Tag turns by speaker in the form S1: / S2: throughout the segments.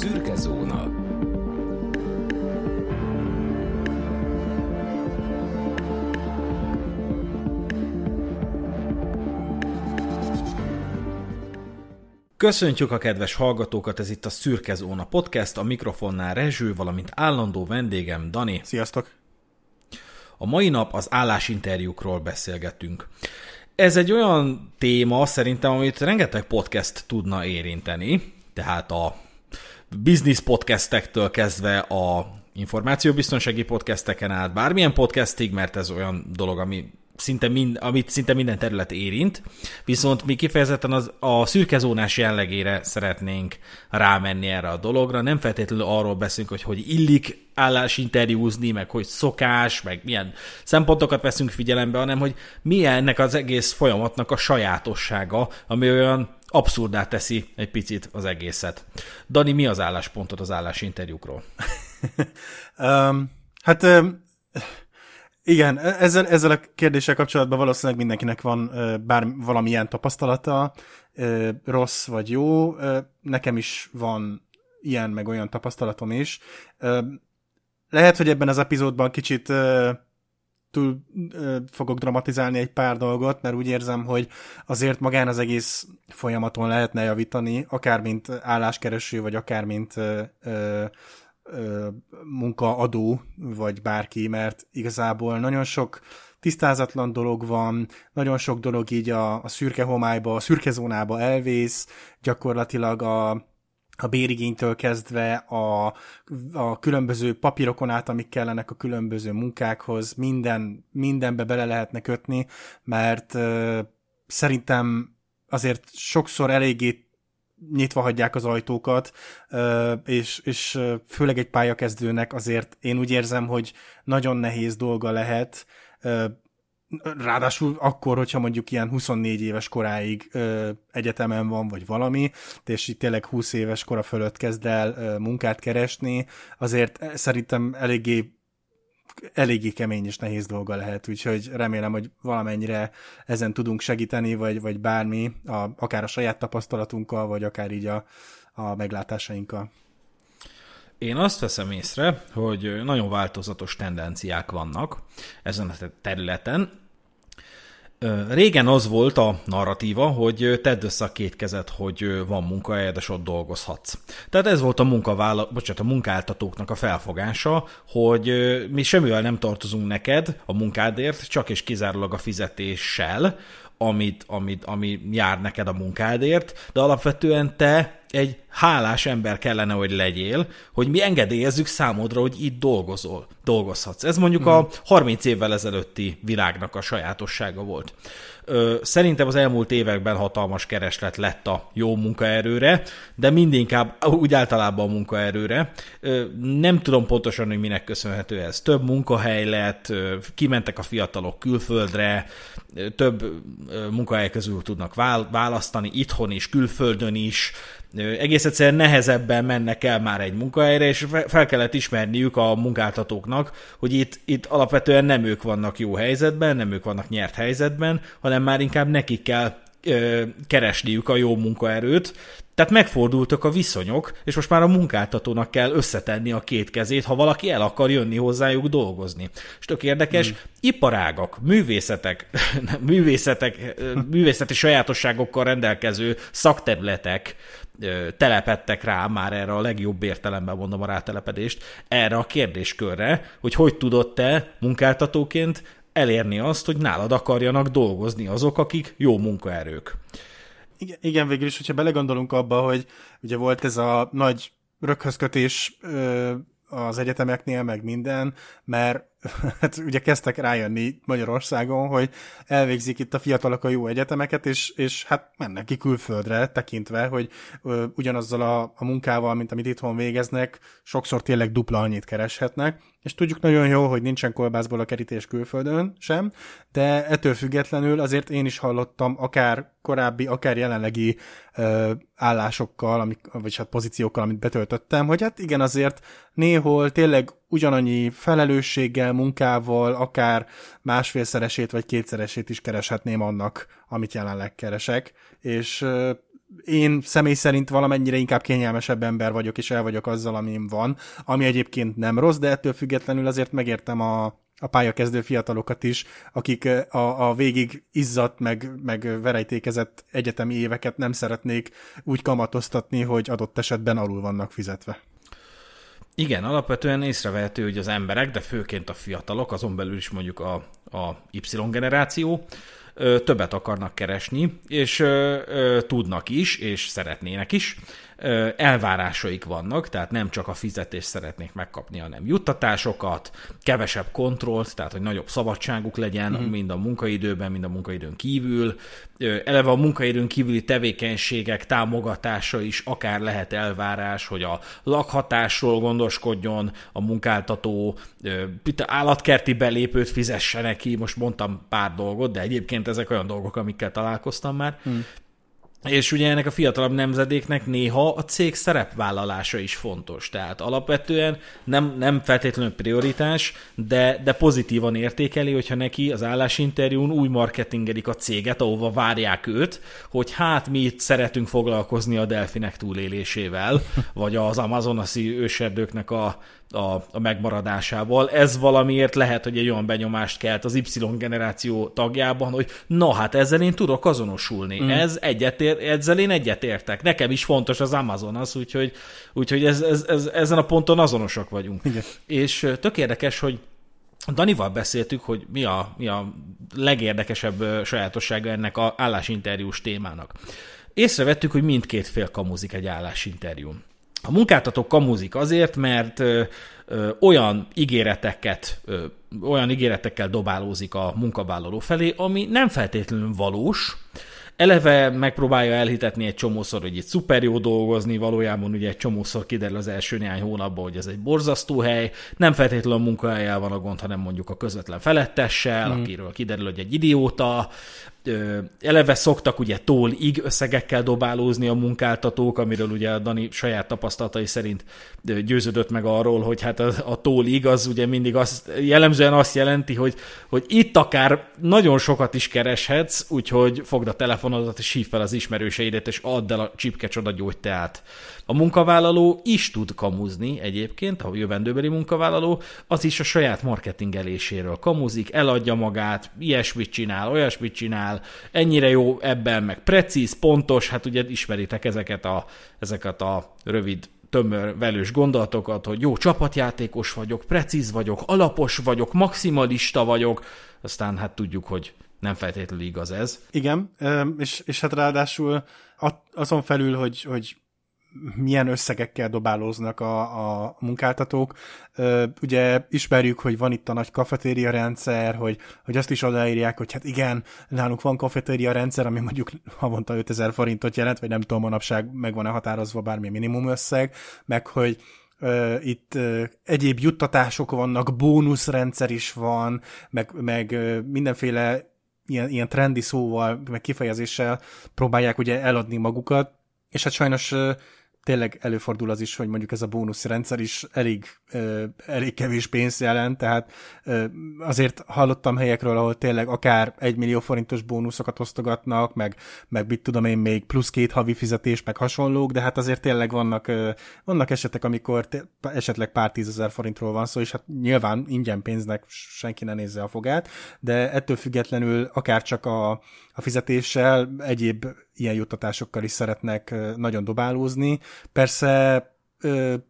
S1: Szürke zóna. Köszöntjük a kedves hallgatókat, ez itt a Szürke Zóna Podcast, a mikrofonnál Rezső, valamint állandó vendégem Dani. Sziasztok! A mai nap az állásinterjúkról beszélgetünk. Ez egy olyan téma szerintem, amit rengeteg podcast tudna érinteni, tehát a biznisz podcastektől kezdve a információbiztonsági podcasteken át, bármilyen podcastig, mert ez olyan dolog, ami szinte mind, amit szinte minden terület érint, viszont mi kifejezetten az, a szürkezónás jellegére szeretnénk rámenni erre a dologra. Nem feltétlenül arról beszélünk, hogy hogy illik állásinterjúzni, meg hogy szokás, meg milyen szempontokat veszünk figyelembe, hanem hogy milyennek az egész folyamatnak a sajátossága, ami olyan abszurdá teszi egy picit az
S2: egészet. Dani, mi az álláspontod az állásinterjúkról? um, hát um, igen, e- ezzel, ezzel a kérdéssel kapcsolatban valószínűleg mindenkinek van bár valamilyen tapasztalata, rossz vagy jó, nekem is van ilyen meg olyan tapasztalatom is. Lehet, hogy ebben az epizódban kicsit túl fogok dramatizálni egy pár dolgot, mert úgy érzem, hogy azért magán az egész folyamaton lehetne javítani, akár mint álláskereső, vagy akár mint munkaadó, vagy bárki, mert igazából nagyon sok tisztázatlan dolog van, nagyon sok dolog így a, a szürke homályba, a szürke zónába elvész, gyakorlatilag a, a bérigénytől kezdve a, a különböző papírokon át, amik kellenek a különböző munkákhoz, minden, mindenbe bele lehetne kötni, mert uh, szerintem azért sokszor eléggé nyitva hagyják az ajtókat, és, és főleg egy pályakezdőnek azért én úgy érzem, hogy nagyon nehéz dolga lehet ráadásul akkor, hogyha mondjuk ilyen 24 éves koráig ö, egyetemen van, vagy valami, és itt tényleg 20 éves kora fölött kezd el ö, munkát keresni, azért eh, szerintem eléggé eléggé kemény és nehéz dolga lehet, úgyhogy remélem, hogy valamennyire ezen tudunk segíteni, vagy, vagy bármi, a, akár a saját tapasztalatunkkal, vagy akár így a, a meglátásainkkal.
S1: Én azt veszem észre, hogy nagyon változatos tendenciák vannak ezen a területen. Régen az volt a narratíva, hogy tedd össze a két kezed, hogy van munkahelyed, és ott dolgozhatsz. Tehát ez volt a, munkavála- bocsánat, a munkáltatóknak a felfogása, hogy mi semmivel nem tartozunk neked a munkádért, csak és kizárólag a fizetéssel, amit, amit, ami jár neked a munkádért, de alapvetően te egy hálás ember kellene, hogy legyél, hogy mi engedélyezzük számodra, hogy itt dolgozol, dolgozhatsz. Ez mondjuk mm. a 30 hmm. évvel ezelőtti világnak a sajátossága volt. Szerintem az elmúlt években hatalmas kereslet lett a jó munkaerőre, de mindinkább úgy általában a munkaerőre. Nem tudom pontosan, hogy minek köszönhető ez. Több munkahely lett, kimentek a fiatalok külföldre, több munkahely közül tudnak választani, itthon is, külföldön is, egész egyszerűen nehezebben mennek el már egy munkahelyre, és fel kellett ismerniük a munkáltatóknak, hogy itt, itt alapvetően nem ők vannak jó helyzetben, nem ők vannak nyert helyzetben, hanem már inkább nekik kell ö, keresniük a jó munkaerőt, tehát megfordultak a viszonyok, és most már a munkáltatónak kell összetenni a két kezét, ha valaki el akar jönni hozzájuk dolgozni. És tök érdekes, hmm. iparágak, művészetek, művészetek, művészeti sajátosságokkal rendelkező szakterületek telepettek rá, már erre a legjobb értelemben mondom a rátelepedést, erre a kérdéskörre, hogy hogy tudott te munkáltatóként elérni azt, hogy nálad akarjanak dolgozni azok, akik jó munkaerők.
S2: Igen, igen végül is, hogyha belegondolunk abba, hogy ugye volt ez a nagy röghözkötés az egyetemeknél, meg minden, mert hát ugye kezdtek rájönni Magyarországon, hogy elvégzik itt a fiatalok a jó egyetemeket, és, és hát mennek ki külföldre, tekintve, hogy ö, ugyanazzal a, a munkával, mint amit itthon végeznek, sokszor tényleg dupla annyit kereshetnek, és tudjuk nagyon jó, hogy nincsen kolbászból a kerítés külföldön sem, de ettől függetlenül azért én is hallottam akár korábbi, akár jelenlegi ö, állásokkal, amik, vagy hát pozíciókkal, amit betöltöttem, hogy hát igen, azért néhol tényleg ugyanannyi felelősséggel, munkával, akár másfélszeresét vagy kétszeresét is kereshetném annak, amit jelenleg keresek, és én személy szerint valamennyire inkább kényelmesebb ember vagyok, és el vagyok azzal, amim van, ami egyébként nem rossz, de ettől függetlenül azért megértem a, a pályakezdő fiatalokat is, akik eh, a, a végig izzadt, meg, meg verejtékezett egyetemi éveket nem szeretnék úgy kamatoztatni, hogy adott esetben alul vannak fizetve.
S1: Igen, alapvetően észrevehető, hogy az emberek, de főként a fiatalok, azon belül is mondjuk a, a Y generáció, többet akarnak keresni, és tudnak is, és szeretnének is, elvárásaik vannak, tehát nem csak a fizetést szeretnék megkapni, hanem juttatásokat, kevesebb kontrollt, tehát hogy nagyobb szabadságuk legyen, mm. mind a munkaidőben, mind a munkaidőn kívül. Eleve a munkaidőn kívüli tevékenységek támogatása is akár lehet elvárás, hogy a lakhatásról gondoskodjon a munkáltató, állatkerti belépőt fizesse neki, most mondtam pár dolgot, de egyébként ezek olyan dolgok, amikkel találkoztam már. Mm és ugye ennek a fiatalabb nemzedéknek néha a cég szerepvállalása is fontos. Tehát alapvetően nem, nem feltétlenül prioritás, de, de pozitívan értékeli, hogyha neki az állásinterjún új marketingelik a céget, ahova várják őt, hogy hát mi itt szeretünk foglalkozni a delfinek túlélésével, vagy az amazonasi őserdőknek a a, a megmaradásával. Ez valamiért lehet, hogy egy olyan benyomást kelt az Y generáció tagjában, hogy na hát ezzel én tudok azonosulni, mm. ez egyetér, ezzel én egyetértek. Nekem is fontos az Amazon az, úgyhogy, úgyhogy ez, ez, ez, ezen a ponton azonosak vagyunk. Igen. És tök érdekes, hogy Danival beszéltük, hogy mi a, mi a legérdekesebb sajátossága ennek a állásinterjús témának. Észrevettük, hogy mindkét fél kamuzik egy állásinterjún. A munkáltatók kamuzik azért, mert olyan ígéreteket, olyan ígéretekkel dobálózik a munkavállaló felé, ami nem feltétlenül valós, eleve megpróbálja elhitetni egy csomószor, hogy itt szuper jó dolgozni, valójában ugye egy csomószor kiderül az első néhány hónapban, hogy ez egy borzasztó hely, nem feltétlenül a munkahelyel van a gond, hanem mondjuk a közvetlen felettessel, mm. akiről kiderül, hogy egy idióta, eleve szoktak ugye tólig ig összegekkel dobálózni a munkáltatók, amiről ugye a Dani saját tapasztalatai szerint győződött meg arról, hogy hát a, a tól az ugye mindig azt, jellemzően azt jelenti, hogy, hogy itt akár nagyon sokat is kereshetsz, úgyhogy fogd a telefonodat és hív fel az ismerőseidet, és add el a csipke gyógyteát. A munkavállaló is tud kamuzni egyébként, a jövendőbeli munkavállaló, az is a saját marketingeléséről kamuzik, eladja magát, ilyesmit csinál, olyasmit csinál, ennyire jó ebben, meg precíz, pontos, hát ugye ismeritek ezeket a, ezeket a rövid tömör velős gondolatokat, hogy jó csapatjátékos vagyok, precíz vagyok, alapos vagyok, maximalista vagyok, aztán hát tudjuk, hogy nem feltétlenül igaz ez.
S2: Igen, és, és hát ráadásul azon felül, hogy, hogy milyen összegekkel dobálóznak a, a munkáltatók. Ugye ismerjük, hogy van itt a nagy kafetéria rendszer, hogy, hogy azt is odaírják, hogy hát igen, nálunk van kafetéria rendszer, ami mondjuk havonta 5000 forintot jelent, vagy nem tudom, manapság meg van-e határozva bármi minimum összeg, meg hogy itt egyéb juttatások vannak, bónuszrendszer is van, meg, meg mindenféle ilyen, ilyen trendi szóval, meg kifejezéssel próbálják ugye eladni magukat, és hát sajnos tényleg előfordul az is, hogy mondjuk ez a bónuszrendszer is elég, elég kevés pénzt jelent, tehát azért hallottam helyekről, ahol tényleg akár egy millió forintos bónuszokat osztogatnak, meg, meg mit tudom én, még plusz két havi fizetés, meg hasonlók, de hát azért tényleg vannak, vannak esetek, amikor esetleg pár tízezer forintról van szó, és hát nyilván ingyen pénznek senki ne nézze a fogát, de ettől függetlenül akár csak a, a fizetéssel, egyéb ilyen juttatásokkal is szeretnek nagyon dobálózni. Persze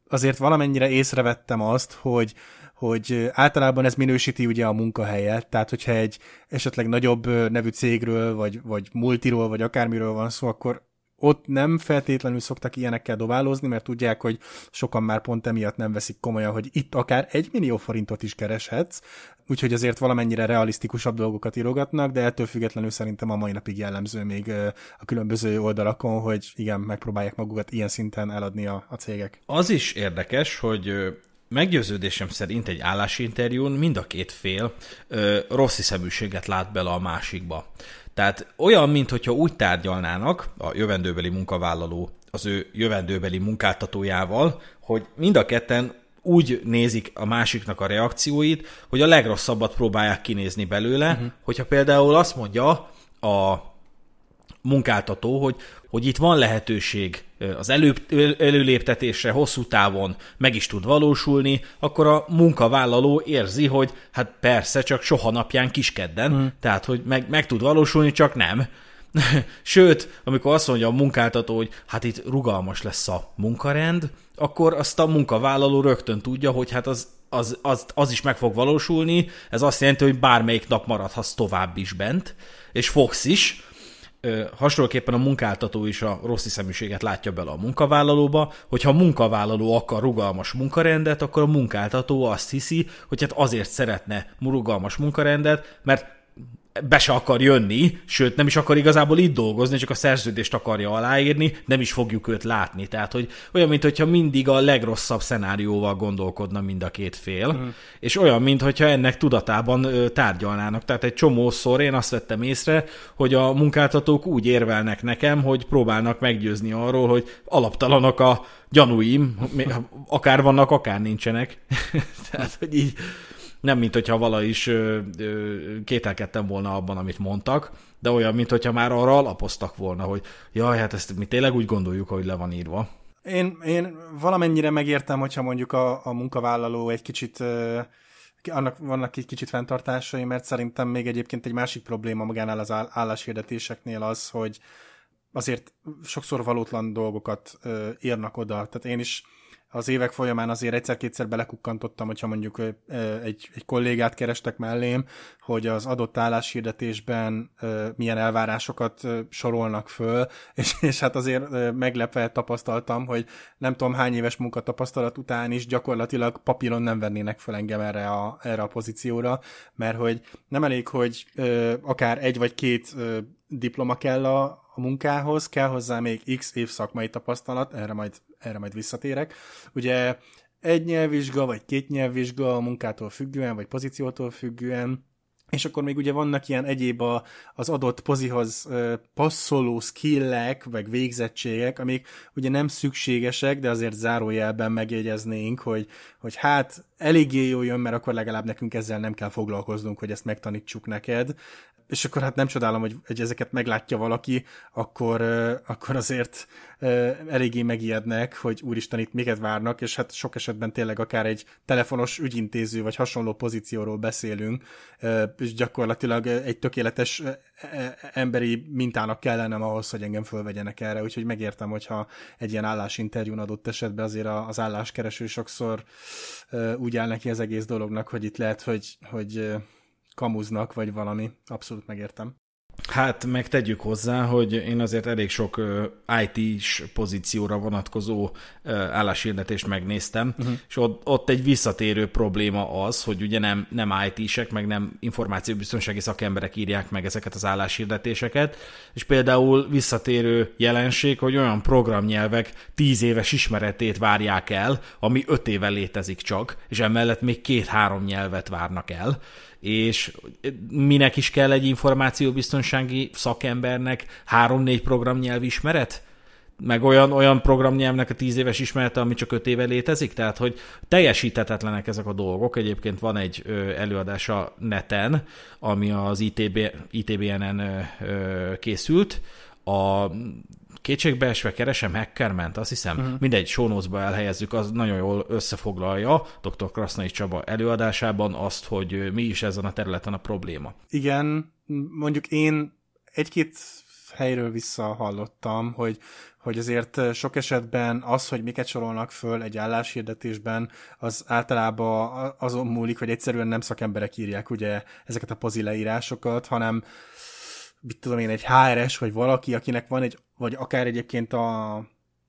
S2: azért valamennyire észrevettem azt, hogy hogy általában ez minősíti ugye a munkahelyet, tehát hogyha egy esetleg nagyobb nevű cégről, vagy, vagy multiról, vagy akármiről van szó, akkor ott nem feltétlenül szoktak ilyenekkel doválozni, mert tudják, hogy sokan már pont emiatt nem veszik komolyan, hogy itt akár egy millió forintot is kereshetsz, úgyhogy azért valamennyire realisztikusabb dolgokat írogatnak, de ettől függetlenül szerintem a mai napig jellemző még a különböző oldalakon, hogy igen, megpróbálják magukat ilyen szinten eladni a, a cégek.
S1: Az is érdekes, hogy meggyőződésem szerint egy állásinterjún mind a két fél ö, rossz hiszeműséget lát bele a másikba. Tehát olyan, mintha úgy tárgyalnának a jövendőbeli munkavállaló az ő jövendőbeli munkáltatójával, hogy mind a ketten úgy nézik a másiknak a reakcióit, hogy a legrosszabbat próbálják kinézni belőle, uh-huh. hogyha például azt mondja a munkáltató, hogy, hogy itt van lehetőség az elő, előléptetésre hosszú távon meg is tud valósulni, akkor a munkavállaló érzi, hogy hát persze, csak soha napján kiskedden, mm. tehát hogy meg, meg tud valósulni, csak nem. Sőt, amikor azt mondja a munkáltató, hogy hát itt rugalmas lesz a munkarend, akkor azt a munkavállaló rögtön tudja, hogy hát az, az, az, az is meg fog valósulni, ez azt jelenti, hogy bármelyik nap maradhatsz tovább is bent, és fogsz is, hasonlóképpen a munkáltató is a rossz hiszeműséget látja bele a munkavállalóba, hogyha a munkavállaló akar rugalmas munkarendet, akkor a munkáltató azt hiszi, hogy hát azért szeretne rugalmas munkarendet, mert be se akar jönni, sőt nem is akar igazából itt dolgozni, csak a szerződést akarja aláírni, nem is fogjuk őt látni. Tehát, hogy olyan, mintha mindig a legrosszabb szenárióval gondolkodna mind a két fél, mm. és olyan, mintha ennek tudatában tárgyalnának. Tehát egy csomószor én azt vettem észre, hogy a munkáltatók úgy érvelnek nekem, hogy próbálnak meggyőzni arról, hogy alaptalanok a gyanúim, akár vannak, akár nincsenek. Tehát, hogy így nem mint hogyha vala is ö, ö, kételkedtem volna abban, amit mondtak, de olyan, mint hogyha már arra alapoztak volna, hogy jaj, hát ezt mi tényleg úgy gondoljuk, hogy le van írva.
S2: Én, én valamennyire megértem, hogyha mondjuk a, a munkavállaló egy kicsit ö, annak vannak egy kicsit fenntartásai, mert szerintem még egyébként egy másik probléma magánál az álláshirdetéseknél az, hogy azért sokszor valótlan dolgokat ö, írnak oda. Tehát én is az évek folyamán azért egyszer-kétszer belekukkantottam, hogyha mondjuk egy, egy kollégát kerestek mellém, hogy az adott álláshirdetésben milyen elvárásokat sorolnak föl, és, és hát azért meglepve tapasztaltam, hogy nem tudom hány éves munkatapasztalat után is gyakorlatilag papíron nem vennének föl engem erre a, erre a pozícióra, mert hogy nem elég, hogy akár egy vagy két diploma kell a, a munkához, kell hozzá még x év szakmai tapasztalat, erre majd, erre majd visszatérek. Ugye egy nyelvvizsga, vagy két nyelvvizsga a munkától függően, vagy pozíciótól függően, és akkor még ugye vannak ilyen egyéb a, az adott pozihoz passzoló skillek, vagy végzettségek, amik ugye nem szükségesek, de azért zárójelben megjegyeznénk, hogy, hogy hát eléggé jó jön, mert akkor legalább nekünk ezzel nem kell foglalkoznunk, hogy ezt megtanítsuk neked és akkor hát nem csodálom, hogy, hogy ezeket meglátja valaki, akkor, akkor azért eléggé megijednek, hogy úristen itt miket várnak, és hát sok esetben tényleg akár egy telefonos ügyintéző vagy hasonló pozícióról beszélünk, és gyakorlatilag egy tökéletes e, emberi mintának kellene ahhoz, hogy engem fölvegyenek erre, úgyhogy megértem, hogyha egy ilyen állásinterjún adott esetben azért az álláskereső sokszor úgy áll neki az egész dolognak, hogy itt lehet, hogy, hogy kamuznak, vagy valami. Abszolút megértem. Hát
S1: meg tegyük hozzá, hogy én azért elég sok IT-s pozícióra vonatkozó álláshirdetést megnéztem, uh-huh. és ott, ott egy visszatérő probléma az, hogy ugye nem, nem IT-sek, meg nem információbiztonsági szakemberek írják meg ezeket az álláshirdetéseket, és például visszatérő jelenség, hogy olyan programnyelvek tíz éves ismeretét várják el, ami öt éve létezik csak, és emellett még két-három nyelvet várnak el, és minek is kell egy információbiztonsági szakembernek három-négy programnyelv ismeret? meg olyan, olyan programnyelvnek a tíz éves ismerete, ami csak öt éve létezik, tehát hogy teljesíthetetlenek ezek a dolgok. Egyébként van egy ö, előadása neten, ami az ITB, ITBNN ö, készült, a kétségbeesve keresem Hackerment, azt hiszem, uh-huh. mindegy, sónózba elhelyezzük, az nagyon jól összefoglalja dr. Krasznai Csaba előadásában azt, hogy mi is ezen a területen a probléma.
S2: Igen, mondjuk én egy-két helyről visszahallottam, hogy, hogy azért sok esetben az, hogy miket sorolnak föl egy álláshirdetésben, az általában azon múlik, hogy egyszerűen nem szakemberek írják ugye ezeket a pozileírásokat, hanem mit tudom én, egy HRS, vagy valaki, akinek van egy vagy akár egyébként a,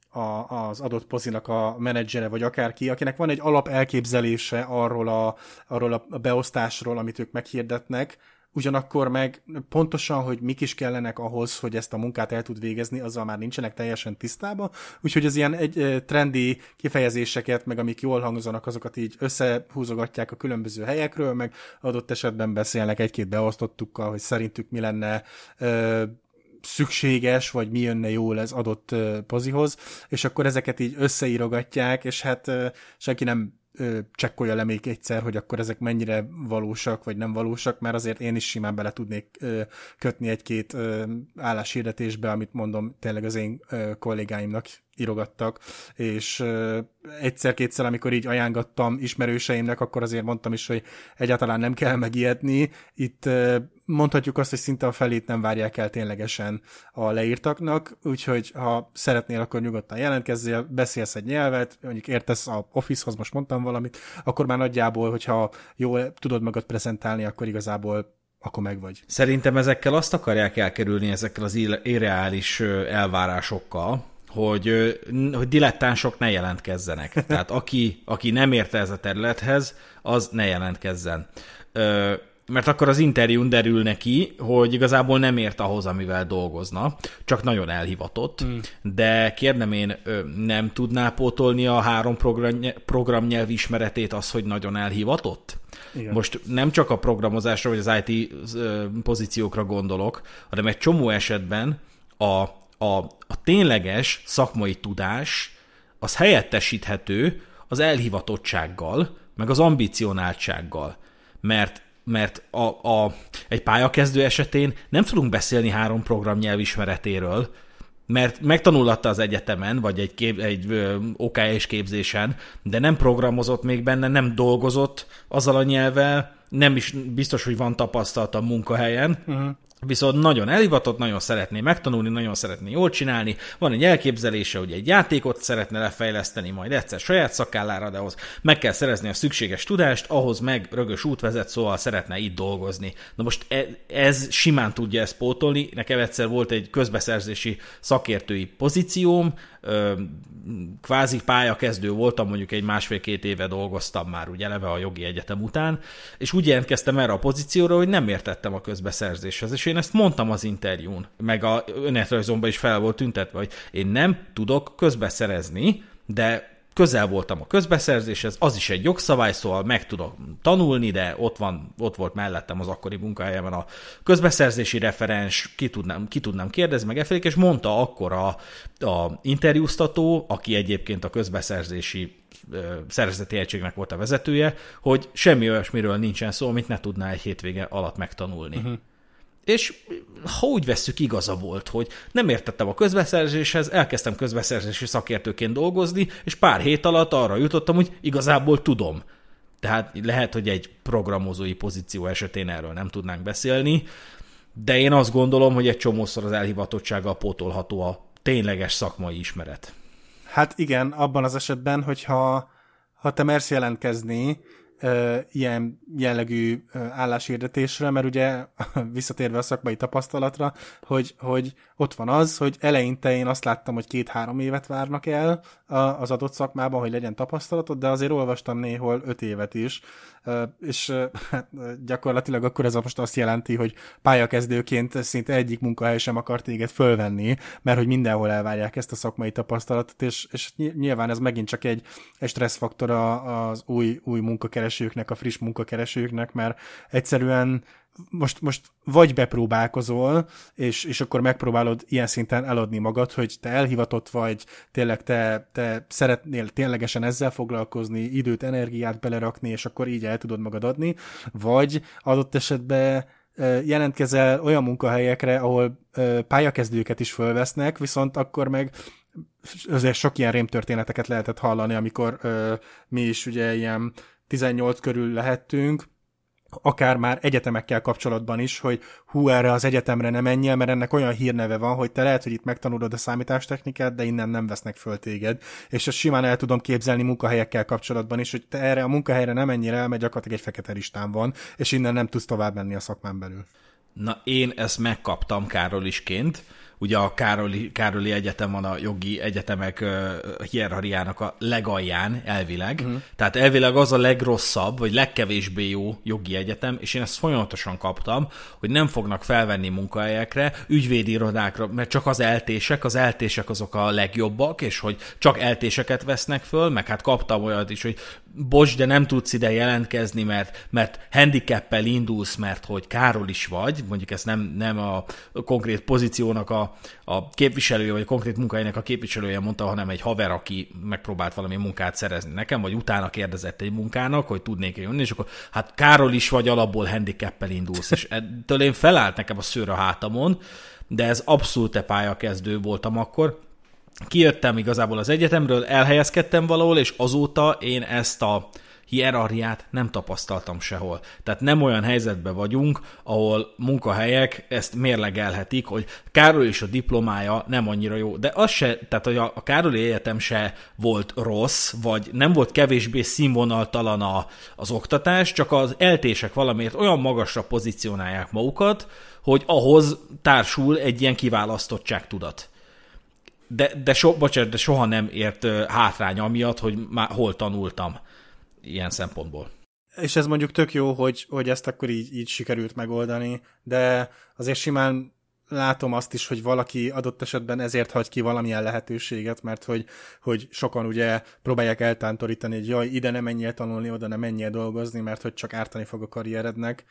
S2: a, az adott pozinak a menedzsere, vagy akárki, akinek van egy alap elképzelése arról a, arról a beosztásról, amit ők meghirdetnek, ugyanakkor meg pontosan, hogy mik is kellenek ahhoz, hogy ezt a munkát el tud végezni, azzal már nincsenek teljesen tisztában, úgyhogy az ilyen egy trendi kifejezéseket, meg amik jól hangzanak, azokat így összehúzogatják a különböző helyekről, meg adott esetben beszélnek egy-két beosztottukkal, hogy szerintük mi lenne szükséges, vagy mi jönne jól ez adott pozihoz, és akkor ezeket így összeírogatják, és hát senki nem csekkolja le még egyszer, hogy akkor ezek mennyire valósak, vagy nem valósak, mert azért én is simán bele tudnék kötni egy-két álláshirdetésbe, amit mondom tényleg az én kollégáimnak írogattak, és egyszer-kétszer, amikor így ajángattam ismerőseimnek, akkor azért mondtam is, hogy egyáltalán nem kell megijedni. Itt mondhatjuk azt, hogy szinte a felét nem várják el ténylegesen a leírtaknak, úgyhogy ha szeretnél, akkor nyugodtan jelentkezzél, beszélsz egy nyelvet, mondjuk értesz a Office-hoz, most mondtam valamit, akkor már nagyjából, hogyha jól tudod magad prezentálni, akkor igazából akkor meg vagy.
S1: Szerintem ezekkel azt akarják elkerülni ezekkel az irreális elvárásokkal, hogy, hogy dilettánsok ne jelentkezzenek. Tehát aki, aki nem érte ez a területhez, az ne jelentkezzen. Ö, mert akkor az interjún derül neki, hogy igazából nem ért ahhoz, amivel dolgozna, csak nagyon elhivatott, mm. de kérdem én, nem tudná pótolni a három programnyelv ismeretét az, hogy nagyon elhivatott? Igen. Most nem csak a programozásra vagy az IT pozíciókra gondolok, hanem egy csomó esetben a a, a tényleges szakmai tudás az helyettesíthető az elhivatottsággal, meg az ambicionáltsággal. Mert mert a, a, egy pályakezdő esetén nem tudunk beszélni három program nyelvismeretéről, mert megtanulatta az egyetemen, vagy egy, kép, egy OKS képzésen, de nem programozott még benne, nem dolgozott azzal a nyelvvel, nem is biztos, hogy van tapasztalata a munkahelyen, uh-huh viszont nagyon elivatott, nagyon szeretné megtanulni, nagyon szeretné jól csinálni, van egy elképzelése, hogy egy játékot szeretne lefejleszteni, majd egyszer saját szakállára, de ahhoz meg kell szerezni a szükséges tudást, ahhoz meg rögös út vezet, szóval szeretne itt dolgozni. Na most e, ez simán tudja ezt pótolni, nekem egyszer volt egy közbeszerzési szakértői pozícióm, kvázi pályakezdő voltam, mondjuk egy másfél-két éve dolgoztam már ugye eleve a jogi egyetem után, és úgy jelentkeztem erre a pozícióra, hogy nem értettem a közbeszerzéshez, és én ezt mondtam az interjún, meg a önéletrajzomban is fel volt tüntetve, hogy én nem tudok közbeszerezni, de közel voltam a közbeszerzéshez, az is egy jogszabály, szóval meg tudok tanulni, de ott, van, ott volt mellettem az akkori munkájában a közbeszerzési referens, ki tudnám, ki tudnám kérdezni, meg efélék, és mondta akkor a, a interjúztató, aki egyébként a közbeszerzési szervezeti egységnek volt a vezetője, hogy semmi olyasmiről nincsen szó, amit ne tudná egy hétvége alatt megtanulni. Uh-huh és ha úgy vesszük, igaza volt, hogy nem értettem a közbeszerzéshez, elkezdtem közbeszerzési szakértőként dolgozni, és pár hét alatt arra jutottam, hogy igazából tudom. Tehát lehet, hogy egy programozói pozíció esetén erről nem tudnánk beszélni, de én azt gondolom, hogy egy csomószor az elhivatottsággal pótolható a tényleges szakmai ismeret.
S2: Hát igen, abban az esetben, hogyha ha te mersz jelentkezni, ilyen jellegű ö, álláshirdetésre, mert ugye visszatérve a szakmai tapasztalatra, hogy, hogy ott van az, hogy eleinte én azt láttam, hogy két-három évet várnak el az adott szakmában, hogy legyen tapasztalatod, de azért olvastam néhol öt évet is, és hát gyakorlatilag akkor ez most azt jelenti, hogy pályakezdőként szinte egyik munkahely sem akart téged fölvenni, mert hogy mindenhol elvárják ezt a szakmai tapasztalatot, és, és nyilván ez megint csak egy, egy stresszfaktor az új, új munkakeresőknek, a friss munkakeresőknek, mert egyszerűen most, most vagy bepróbálkozol, és, és akkor megpróbálod ilyen szinten eladni magad, hogy te elhivatott vagy, tényleg te, te szeretnél ténylegesen ezzel foglalkozni, időt, energiát belerakni, és akkor így el tudod magad adni, vagy adott esetben jelentkezel olyan munkahelyekre, ahol pályakezdőket is fölvesznek, viszont akkor meg azért sok ilyen rémtörténeteket lehetett hallani, amikor mi is ugye ilyen 18 körül lehettünk, akár már egyetemekkel kapcsolatban is, hogy hú, erre az egyetemre nem menjél, mert ennek olyan hírneve van, hogy te lehet, hogy itt megtanulod a számítástechnikát, de innen nem vesznek föl téged. És ezt simán el tudom képzelni munkahelyekkel kapcsolatban is, hogy te erre a munkahelyre nem menjél el, mert gyakorlatilag egy fekete listán van, és innen nem tudsz tovább menni a szakmán belül.
S1: Na én ezt megkaptam Károlisként, ugye a Károli, Károli Egyetem van a jogi egyetemek hierarchiának a legalján elvileg. Uh-huh. Tehát elvileg az a legrosszabb, vagy legkevésbé jó jogi egyetem, és én ezt folyamatosan kaptam, hogy nem fognak felvenni munkahelyekre, ügyvédi irodákra, mert csak az eltések, az eltések azok a legjobbak, és hogy csak eltéseket vesznek föl, meg hát kaptam olyat is, hogy bocs, de nem tudsz ide jelentkezni, mert, mert handicappel indulsz, mert hogy Károl is vagy, mondjuk ez nem, nem a konkrét pozíciónak a, a képviselője, vagy a konkrét munkájának a képviselője mondta, hanem egy haver, aki megpróbált valami munkát szerezni nekem, vagy utána kérdezett egy munkának, hogy tudnék-e jönni, és akkor hát Károl is vagy, alapból handicappel indulsz, és ettől én felállt nekem a szőr a hátamon, de ez abszolút pályakezdő voltam akkor, kijöttem igazából az egyetemről, elhelyezkedtem valahol, és azóta én ezt a hierarchiát nem tapasztaltam sehol. Tehát nem olyan helyzetben vagyunk, ahol munkahelyek ezt mérlegelhetik, hogy Károly és a diplomája nem annyira jó. De az se, tehát hogy a Károly Egyetem se volt rossz, vagy nem volt kevésbé színvonaltalan a, az oktatás, csak az eltések valamiért olyan magasra pozícionálják magukat, hogy ahhoz társul egy ilyen kiválasztottság tudat de, de, so, bocsánat, de soha nem ért hátránya amiatt, hogy már hol tanultam ilyen szempontból.
S2: És ez mondjuk tök jó, hogy, hogy ezt akkor így, így sikerült megoldani, de azért simán látom azt is, hogy valaki adott esetben ezért hagy ki valamilyen lehetőséget, mert hogy, hogy sokan ugye próbálják eltántorítani, hogy jaj, ide nem menjél tanulni, oda nem menjél dolgozni, mert hogy csak ártani fog a karrierednek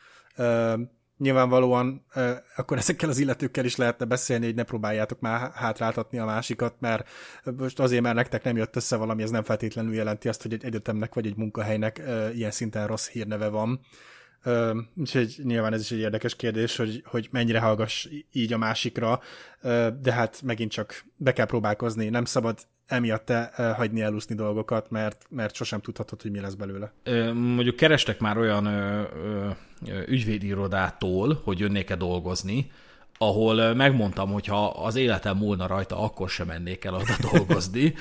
S2: nyilvánvalóan akkor ezekkel az illetőkkel is lehetne beszélni, hogy ne próbáljátok már hátráltatni a másikat, mert most azért, mert nektek nem jött össze valami, ez nem feltétlenül jelenti azt, hogy egy egyetemnek vagy egy munkahelynek ilyen szinten rossz hírneve van. Úgyhogy nyilván ez is egy érdekes kérdés, hogy, hogy mennyire hallgass így a másikra, de hát megint csak be kell próbálkozni, nem szabad emiatt te hagyni elúszni dolgokat, mert, mert sosem tudhatod, hogy mi lesz belőle.
S1: Mondjuk kerestek már olyan ügyvédirodától, hogy jönnék-e dolgozni, ahol megmondtam, hogy ha az életem múlna rajta, akkor sem mennék el oda dolgozni.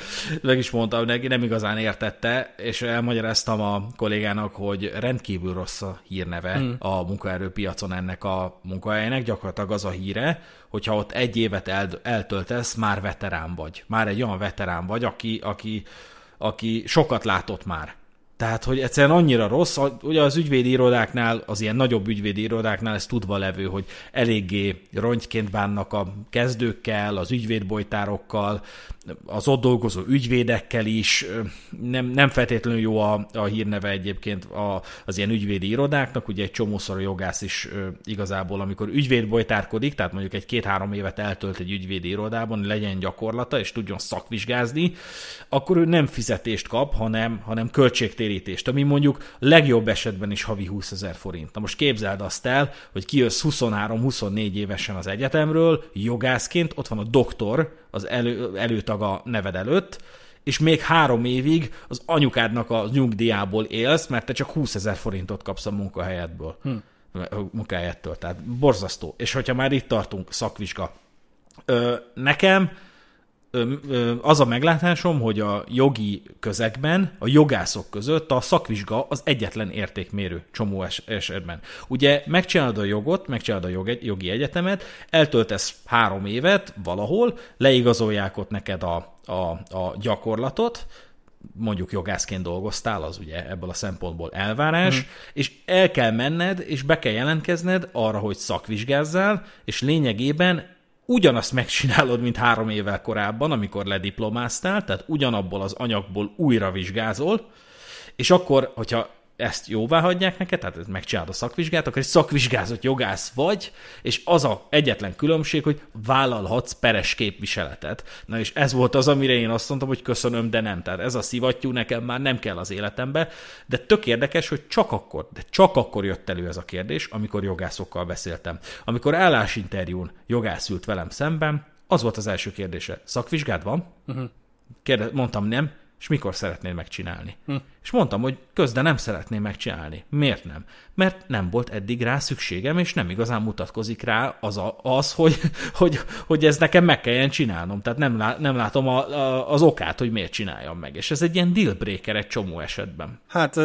S1: Meg is mondtam neki, nem igazán értette, és elmagyaráztam a kollégának, hogy rendkívül rossz a hírneve mm. a munkaerőpiacon ennek a munkahelynek. Gyakorlatilag az a híre, hogyha ott egy évet el, eltöltesz, már veterán vagy. Már egy olyan veterán vagy, aki, aki, aki sokat látott már tehát, hogy egyszerűen annyira rossz, ugye az ügyvédi irodáknál, az ilyen nagyobb ügyvédi irodáknál ez tudva levő, hogy eléggé rongyként bánnak a kezdőkkel, az ügyvédbojtárokkal, az ott dolgozó ügyvédekkel is. Nem, nem feltétlenül jó a, a hírneve egyébként a, az ilyen ügyvédi irodáknak, ugye egy csomószor a jogász is igazából, amikor ügyvédbojtárkodik, tehát mondjuk egy két-három évet eltölt egy ügyvédi irodában, legyen gyakorlata és tudjon szakvizsgázni, akkor ő nem fizetést kap, hanem, hanem költségtérítést térítést, ami mondjuk legjobb esetben is havi 20 ezer forint. Na most képzeld azt el, hogy kijössz 23-24 évesen az egyetemről, jogászként, ott van a doktor, az elő, előtaga neved előtt, és még három évig az anyukádnak a nyugdíjából élsz, mert te csak 20 ezer forintot kapsz a munkahelyedből. Hm. Munkahelyettől, tehát borzasztó. És hogyha már itt tartunk, szakvizsga. Ö, nekem az a meglátásom, hogy a jogi közegben, a jogászok között a szakvizsga az egyetlen értékmérő csomó es- esetben. Ugye megcsinálod a jogot, megcsinálod a jog- jogi egyetemet, eltöltesz három évet valahol, leigazolják ott neked a, a, a gyakorlatot, mondjuk jogászként dolgoztál, az ugye ebből a szempontból elvárás, hmm. és el kell menned, és be kell jelentkezned arra, hogy szakvizsgázzál, és lényegében ugyanazt megcsinálod, mint három évvel korábban, amikor lediplomáztál, tehát ugyanabból az anyagból újra vizsgázol, és akkor, hogyha ezt jóvá hagyják neked, tehát megcsinálod a szakvizsgát, akkor egy szakvizsgázott jogász vagy, és az a egyetlen különbség, hogy vállalhatsz peres képviseletet. Na és ez volt az, amire én azt mondtam, hogy köszönöm, de nem. Tehát ez a szivattyú nekem már nem kell az életembe, de tök érdekes, hogy csak akkor, de csak akkor jött elő ez a kérdés, amikor jogászokkal beszéltem. Amikor állásinterjún jogász ült velem szemben, az volt az első kérdése. Szakvizsgád van? Uh-huh. Mhm. Kérdez, mondtam, nem és mikor szeretnéd megcsinálni. Hm. És mondtam, hogy közben nem szeretném megcsinálni. Miért nem? Mert nem volt eddig rá szükségem, és nem igazán mutatkozik rá az, a, az hogy, hogy, hogy ez nekem meg kelljen csinálnom. Tehát nem, lá, nem látom a, a, az okát, hogy miért csináljam meg. És ez egy ilyen dealbreaker egy csomó esetben.
S2: Hát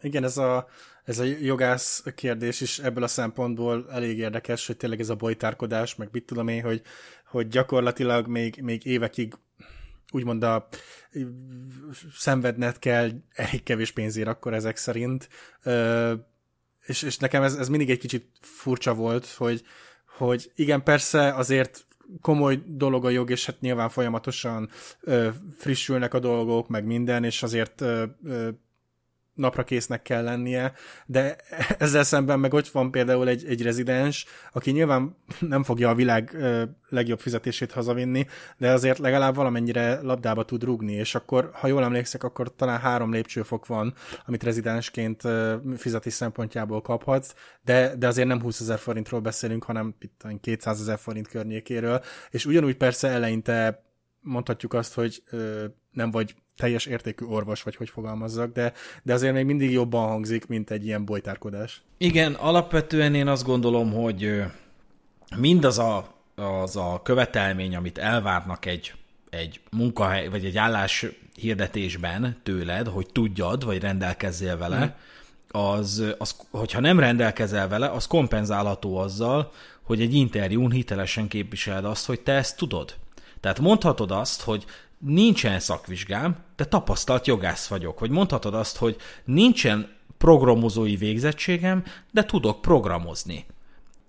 S2: igen, ez a, ez a jogász kérdés is ebből a szempontból elég érdekes, hogy tényleg ez a bolytárkodás, meg mit tudom én, hogy, hogy gyakorlatilag még, még évekig úgymond a szenvedned kell elég kevés pénzért akkor ezek szerint. Ö, és, és nekem ez, ez mindig egy kicsit furcsa volt, hogy, hogy igen, persze azért komoly dolog a jog, és hát nyilván folyamatosan ö, frissülnek a dolgok, meg minden, és azért ö, ö, napra késznek kell lennie, de ezzel szemben meg ott van például egy, egy rezidens, aki nyilván nem fogja a világ ö, legjobb fizetését hazavinni, de azért legalább valamennyire labdába tud rugni, és akkor, ha jól emlékszek, akkor talán három lépcsőfok van, amit rezidensként ö, fizetés szempontjából kaphatsz, de, de azért nem 20 ezer forintról beszélünk, hanem itt 200 ezer forint környékéről, és ugyanúgy persze eleinte mondhatjuk azt, hogy ö, nem vagy teljes értékű orvos, vagy hogy fogalmazzak, de, de azért még mindig jobban hangzik, mint egy ilyen bolytárkodás.
S1: Igen, alapvetően én azt gondolom, hogy mindaz a, az a követelmény, amit elvárnak egy, egy munkahely, vagy egy állás hirdetésben tőled, hogy tudjad, vagy rendelkezzél vele, mhm. az, az, hogyha nem rendelkezel vele, az kompenzálható azzal, hogy egy interjún hitelesen képviseled azt, hogy te ezt tudod. Tehát mondhatod azt, hogy nincsen szakvizsgám, de tapasztalt jogász vagyok. Vagy mondhatod azt, hogy nincsen programozói végzettségem, de tudok programozni.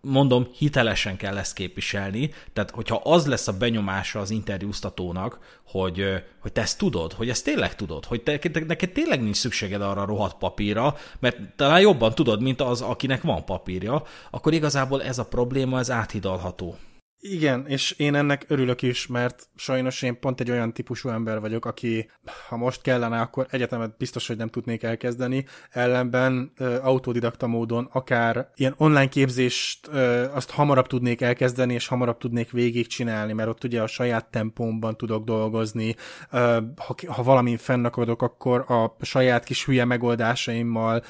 S1: Mondom, hitelesen kell ezt képviselni, tehát hogyha az lesz a benyomása az interjúztatónak, hogy, hogy te ezt tudod, hogy ezt tényleg tudod, hogy te, te, neked tényleg nincs szükséged arra a rohadt papírra, mert talán jobban tudod, mint az, akinek van papírja, akkor igazából ez a probléma, ez áthidalható.
S2: Igen, és én ennek örülök is, mert sajnos én pont egy olyan típusú ember vagyok, aki ha most kellene, akkor egyetemet biztos, hogy nem tudnék elkezdeni, ellenben autodidakta módon akár ilyen online képzést azt hamarabb tudnék elkezdeni, és hamarabb tudnék végigcsinálni, mert ott ugye a saját tempómban tudok dolgozni, ha, ha valamin fennakadok, akkor a saját kis hülye megoldásaimmal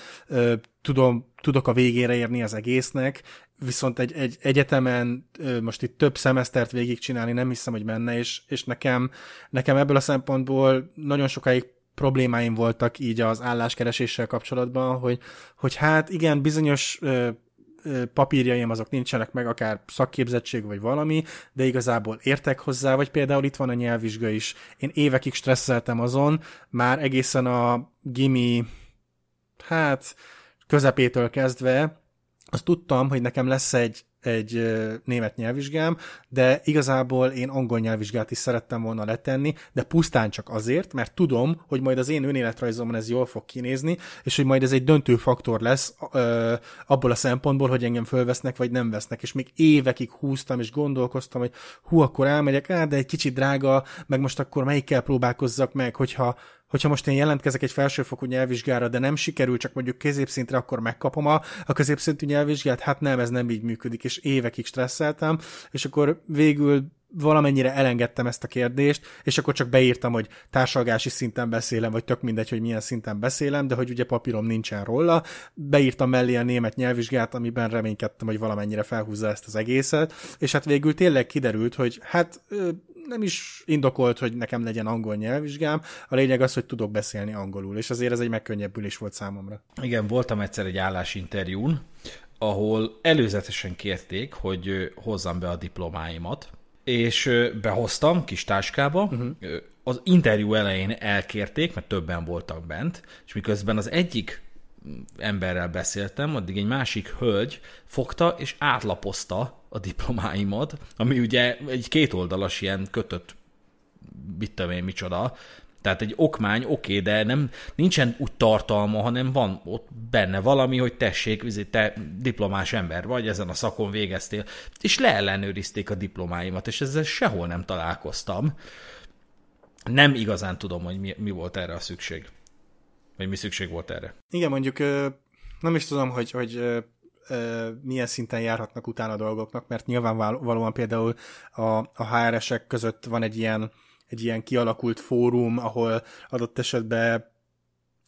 S2: tudom, tudok a végére érni az egésznek, viszont egy, egy egyetemen most itt több szemesztert végigcsinálni nem hiszem, hogy menne, és, és nekem, nekem ebből a szempontból nagyon sokáig problémáim voltak így az álláskereséssel kapcsolatban, hogy, hogy hát igen, bizonyos ö, papírjaim azok nincsenek meg, akár szakképzettség vagy valami, de igazából értek hozzá, vagy például itt van a nyelvvizsga is. Én évekig stresszeltem azon, már egészen a gimi, hát közepétől kezdve, azt tudtam, hogy nekem lesz egy egy német nyelvvizsgám, de igazából én angol nyelvvizsgát is szerettem volna letenni, de pusztán csak azért, mert tudom, hogy majd az én önéletrajzomon ez jól fog kinézni, és hogy majd ez egy döntő faktor lesz ö, abból a szempontból, hogy engem fölvesznek, vagy nem vesznek, és még évekig húztam, és gondolkoztam, hogy hú, akkor elmegyek, á, de egy kicsit drága, meg most akkor melyikkel próbálkozzak meg, hogyha hogyha most én jelentkezek egy felsőfokú nyelvvizsgára, de nem sikerül, csak mondjuk középszintre, akkor megkapom a, a középszintű nyelvvizsgát, hát nem, ez nem így működik, és évekig stresszeltem, és akkor végül valamennyire elengedtem ezt a kérdést, és akkor csak beírtam, hogy társalgási szinten beszélem, vagy tök mindegy, hogy milyen szinten beszélem, de hogy ugye papírom nincsen róla. Beírtam mellé a német nyelvvizsgát, amiben reménykedtem, hogy valamennyire felhúzza ezt az egészet, és hát végül tényleg kiderült, hogy hát nem is indokolt, hogy nekem legyen angol nyelvvizsgám, a lényeg az, hogy tudok beszélni angolul, és azért ez egy megkönnyebbülés volt számomra. Igen, voltam egyszer egy
S1: állásinterjún, ahol előzetesen kérték, hogy hozzam be a diplomáimat, és behoztam kis táskába, uh-huh. az interjú elején elkérték, mert többen voltak bent, és miközben az egyik mm, emberrel beszéltem, addig egy másik hölgy fogta és átlapozta a diplomáimat, ami ugye egy kétoldalas ilyen kötött, mit tudom én, micsoda, tehát egy okmány, oké, okay, de nem, nincsen úgy tartalma, hanem van ott benne valami, hogy tessék, te diplomás ember vagy, ezen a szakon végeztél, és leellenőrizték a diplomáimat, és ezzel sehol nem találkoztam. Nem igazán tudom, hogy mi, mi volt erre a szükség. Vagy mi szükség volt erre.
S2: Igen, mondjuk nem is tudom, hogy, hogy milyen szinten járhatnak utána a dolgoknak, mert nyilvánvalóan például a, a HR-esek között van egy ilyen, egy ilyen kialakult fórum, ahol adott esetben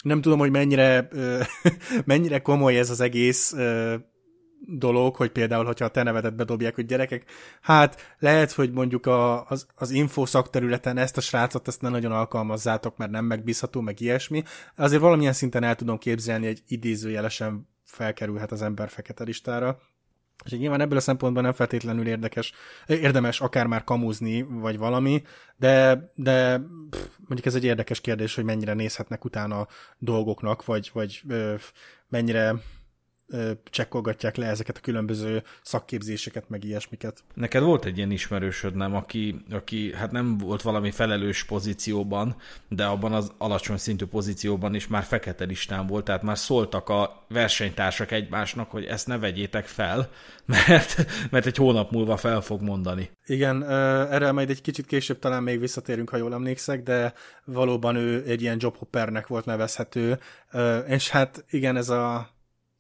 S2: nem tudom, hogy mennyire, mennyire komoly ez az egész dolog, hogy például, hogyha a te nevedet bedobják, hogy gyerekek, hát lehet, hogy mondjuk a, az, az info szakterületen ezt a srácot ezt nem nagyon alkalmazzátok, mert nem megbízható, meg ilyesmi. Azért valamilyen szinten el tudom képzelni egy idézőjelesen felkerülhet az ember fekete listára. És nyilván ebből a szempontból nem feltétlenül érdekes, eh, érdemes akár már kamuzni, vagy valami, de, de pff, mondjuk ez egy érdekes kérdés, hogy mennyire nézhetnek utána dolgoknak, vagy, vagy ö, mennyire csekkolgatják le ezeket a különböző szakképzéseket, meg ilyesmiket.
S1: Neked volt egy ilyen ismerősöd, nem, aki, aki hát nem volt valami felelős pozícióban, de abban az alacsony szintű pozícióban is már fekete listán volt, tehát már szóltak a versenytársak egymásnak, hogy ezt ne vegyétek fel, mert, mert egy hónap múlva fel fog mondani.
S2: Igen, erre majd egy kicsit később talán még visszatérünk, ha jól emlékszek, de valóban ő egy ilyen jobhoppernek volt nevezhető, és hát igen, ez a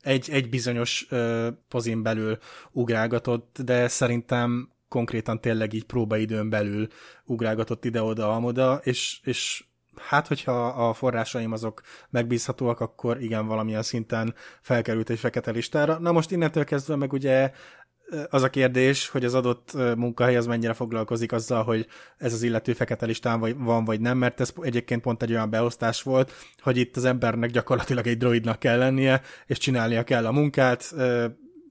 S2: egy, egy bizonyos ö, pozin belül ugrálgatott, de szerintem konkrétan tényleg így próbaidőn belül ugrálgatott ide-oda, amoda, és, és hát, hogyha a forrásaim azok megbízhatóak, akkor igen, valamilyen szinten felkerült egy fekete listára. Na most innentől kezdve meg ugye az a kérdés, hogy az adott munkahely az mennyire foglalkozik azzal, hogy ez az illető fekete listán van vagy nem, mert ez egyébként pont egy olyan beosztás volt, hogy itt az embernek gyakorlatilag egy droidnak kell lennie, és csinálnia kell a munkát,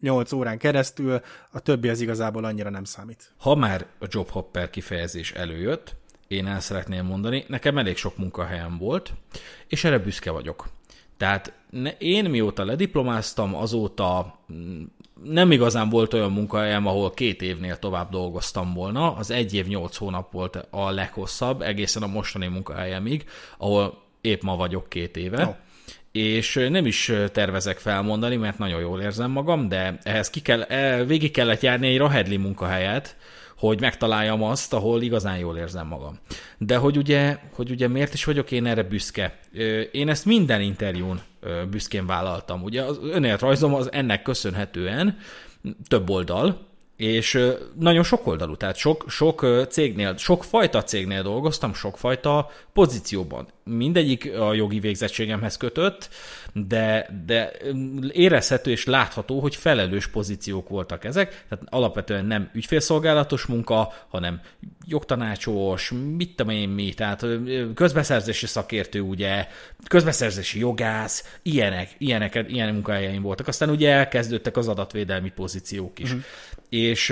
S2: 8 órán keresztül, a többi az igazából annyira nem számít. Ha
S1: már a jobhopper kifejezés előjött, én el szeretném mondani, nekem elég sok munkahelyem volt, és erre büszke vagyok. Tehát én mióta lediplomáztam, azóta mm, nem igazán volt olyan munkahelyem, ahol két évnél tovább dolgoztam volna. Az egy év nyolc hónap volt a leghosszabb, egészen a mostani munkahelyemig, ahol épp ma vagyok két éve. No. És nem is tervezek felmondani, mert nagyon jól érzem magam, de ehhez ki kell, eh, végig kellett járni egy Rahedli munkahelyet, hogy megtaláljam azt, ahol igazán jól érzem magam. De hogy ugye, hogy ugye miért is vagyok én erre büszke? Én ezt minden interjún büszkén vállaltam. Ugye az önéletrajzom az ennek köszönhetően több oldal, és nagyon sok oldalú, tehát sok, sok cégnél, sok fajta cégnél dolgoztam, sok fajta pozícióban mindegyik a jogi végzettségemhez kötött, de, de érezhető és látható, hogy felelős pozíciók voltak ezek, tehát alapvetően nem ügyfélszolgálatos munka, hanem jogtanácsos, mit tudom én mi, tehát közbeszerzési szakértő, ugye, közbeszerzési jogász, ilyenek, ilyenek, ilyen munkahelyeim voltak. Aztán ugye elkezdődtek az adatvédelmi pozíciók is. Mm. És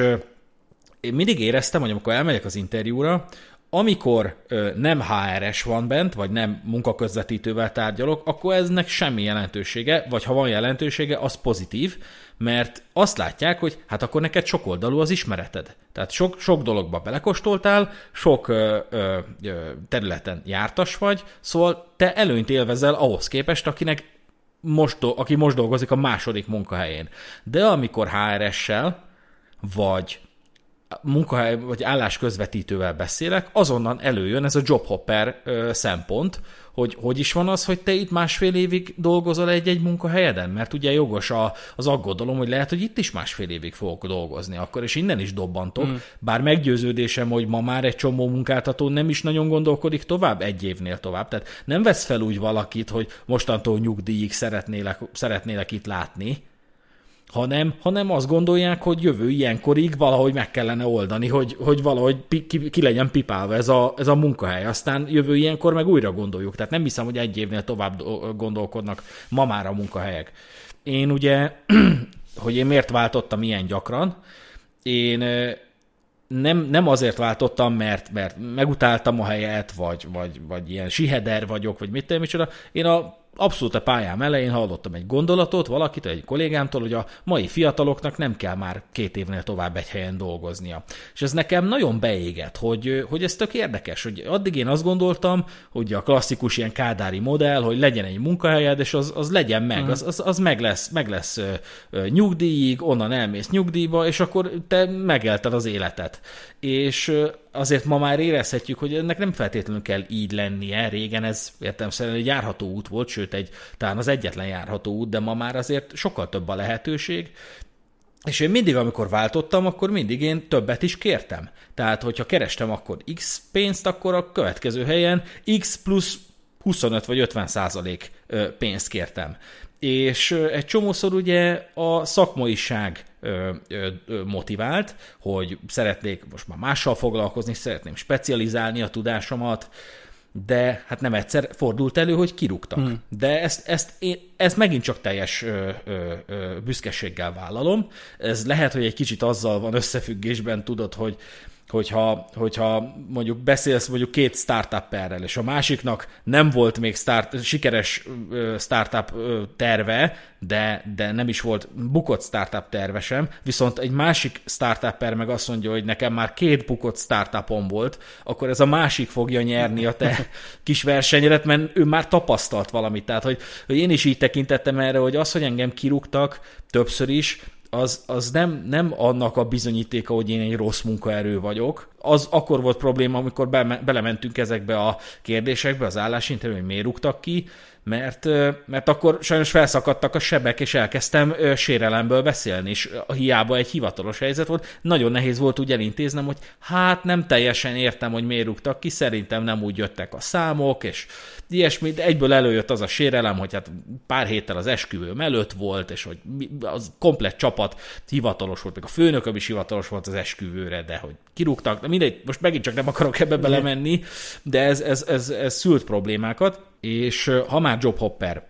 S1: én mindig éreztem, hogy amikor elmegyek az interjúra, amikor ö, nem HRS van bent, vagy nem munkaközvetítővel tárgyalok, akkor eznek semmi jelentősége, vagy ha van jelentősége, az pozitív, mert azt látják, hogy hát akkor neked sok oldalú az ismereted. Tehát sok, sok dologba belekostoltál, sok ö, ö, területen jártas vagy, szóval te előnyt élvezel ahhoz képest, akinek most, aki most dolgozik a második munkahelyén. De amikor HRS-sel, vagy munkahely vagy állás közvetítővel beszélek, azonnal előjön ez a jobhopper szempont, hogy hogy is van az, hogy te itt másfél évig dolgozol egy-egy munkahelyeden? Mert ugye jogos a, az aggodalom, hogy lehet, hogy itt is másfél évig fogok dolgozni akkor, és innen is dobbantok, mm. bár meggyőződésem, hogy ma már egy csomó munkáltató nem is nagyon gondolkodik tovább, egy évnél tovább. Tehát nem vesz fel úgy valakit, hogy mostantól nyugdíjig szeretnélek, szeretnélek itt látni, hanem, hanem azt gondolják, hogy jövő ilyenkorig valahogy meg kellene oldani, hogy, hogy valahogy pi, ki, ki legyen pipálva ez a, ez a munkahely. Aztán jövő ilyenkor meg újra gondoljuk. Tehát nem hiszem, hogy egy évnél tovább gondolkodnak ma már a munkahelyek. Én ugye, hogy én miért váltottam ilyen gyakran, én nem, nem azért váltottam, mert, mert megutáltam a helyet, vagy, vagy, vagy ilyen siheder vagyok, vagy mit tudom, micsoda. Én a abszolút a pályám elején hallottam egy gondolatot valakit, egy kollégámtól, hogy a mai fiataloknak nem kell már két évnél tovább egy helyen dolgoznia. És ez nekem nagyon beégett, hogy, hogy ez tök érdekes, hogy addig én azt gondoltam, hogy a klasszikus ilyen kádári modell, hogy legyen egy munkahelyed, és az, az legyen meg, mhm. az, az, az meg lesz, meg lesz nyugdíjig, onnan elmész nyugdíjba, és akkor te megelted az életet. És azért ma már érezhetjük, hogy ennek nem feltétlenül kell így lennie. Régen ez értem szerint egy járható út volt, sőt, egy, talán az egyetlen járható út, de ma már azért sokkal több a lehetőség, és én mindig, amikor váltottam, akkor mindig én többet is kértem. Tehát, hogyha kerestem akkor X pénzt, akkor a következő helyen X plusz 25 vagy 50 százalék pénzt kértem. És egy csomószor ugye a szakmaiság motivált, hogy szeretnék most már mással foglalkozni, szeretném specializálni a tudásomat, de hát nem egyszer fordult elő, hogy kirúgtak. Hmm. De ezt, ezt, én, ezt megint csak teljes ö, ö, ö, büszkeséggel vállalom. Ez lehet, hogy egy kicsit azzal van összefüggésben, tudod, hogy hogyha, hogyha mondjuk beszélsz mondjuk két startupperrel, és a másiknak nem volt még start, sikeres startup terve, de, de nem is volt bukott startup terve sem, viszont egy másik startupper meg azt mondja, hogy nekem már két bukott startupom volt, akkor ez a másik fogja nyerni a te kis versenyedet, mert ő már tapasztalt valamit. Tehát, hogy, hogy én is így tekintettem erre, hogy az, hogy engem kirúgtak többször is, az, az nem, nem annak a bizonyítéka, hogy én egy rossz munkaerő vagyok. Az akkor volt probléma, amikor be, belementünk ezekbe a kérdésekbe, az állásinterjú, hogy miért rúgtak ki, mert, mert akkor sajnos felszakadtak a sebek, és elkezdtem sérelemből beszélni, és hiába egy hivatalos helyzet volt, nagyon nehéz volt úgy elintéznem, hogy hát nem teljesen értem, hogy miért rúgtak ki, szerintem nem úgy jöttek a számok, és ilyesmi, de egyből előjött az a sérelem, hogy hát pár héttel az esküvőm előtt volt, és hogy az komplet csapat hivatalos volt, meg a főnököm is hivatalos volt az esküvőre, de hogy kirúgtak, de mindegy, most megint csak nem akarok ebbe belemenni, de ez, ez, ez, ez szült problémákat, és ha már Job Hopper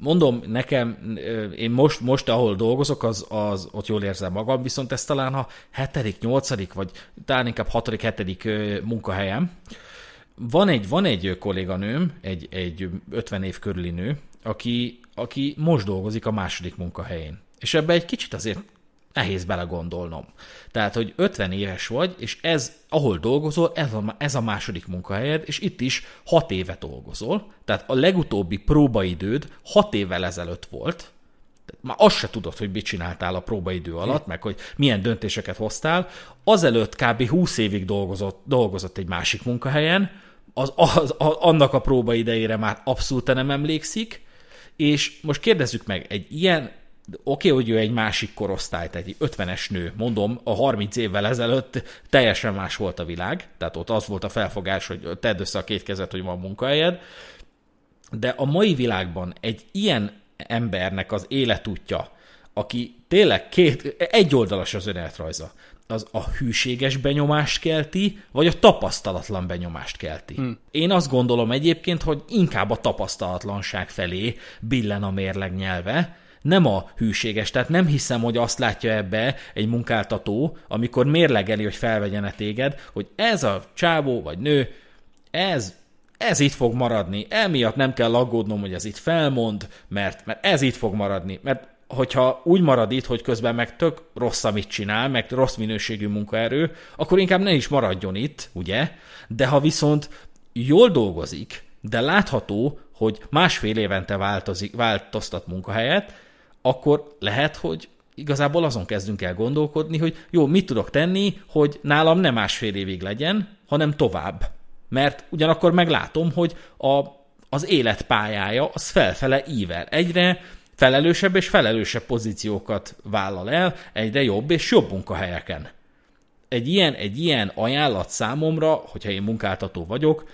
S1: mondom, nekem, én most, most ahol dolgozok, az, az, ott jól érzem magam, viszont ez talán a hetedik, nyolcadik, vagy talán inkább hatodik, hetedik munkahelyem, van egy, van egy kolléganőm, egy, egy 50 év körüli nő, aki, aki most dolgozik a második munkahelyén. És ebbe egy kicsit azért nehéz belegondolnom. Tehát, hogy 50 éves vagy, és ez, ahol dolgozol, ez a, ez a második munkahelyed, és itt is 6 éve dolgozol. Tehát a legutóbbi próbaidőd 6 évvel ezelőtt volt, már azt se tudod, hogy mit csináltál a próbaidő alatt, meg hogy milyen döntéseket hoztál. Azelőtt kb. 20 évig dolgozott, dolgozott egy másik munkahelyen, az, az, az, annak a próba idejére már abszolút nem emlékszik, és most kérdezzük meg, egy ilyen, oké, okay, hogy ő egy másik korosztály, tehát egy 50-es nő, mondom, a 30 évvel ezelőtt teljesen más volt a világ, tehát ott az volt a felfogás, hogy tedd össze a két kezed, hogy van munkahelyed, de a mai világban egy ilyen embernek az életútja, aki tényleg két, egy oldalas az önéletrajza az a hűséges benyomást kelti, vagy a tapasztalatlan benyomást kelti. Hmm. Én azt gondolom egyébként, hogy inkább a tapasztalatlanság felé billen a mérleg nyelve, nem a hűséges. Tehát nem hiszem, hogy azt látja ebbe egy munkáltató, amikor mérlegeli, hogy -e téged, hogy ez a csávó vagy nő, ez ez itt fog maradni, emiatt nem kell aggódnom, hogy ez itt felmond, mert, mert ez itt fog maradni, mert hogyha úgy marad itt, hogy közben meg tök rossz, amit csinál, meg rossz minőségű munkaerő, akkor inkább ne is maradjon itt, ugye? De ha viszont jól dolgozik, de látható, hogy másfél évente változik, változtat munkahelyet, akkor lehet, hogy igazából azon kezdünk el gondolkodni, hogy jó, mit tudok tenni, hogy nálam nem másfél évig legyen, hanem tovább. Mert ugyanakkor meglátom, hogy a, az életpályája az felfele ível. Egyre felelősebb és felelősebb pozíciókat vállal el egyre jobb és jobb munkahelyeken. Egy ilyen, egy ilyen ajánlat számomra, hogyha én munkáltató vagyok,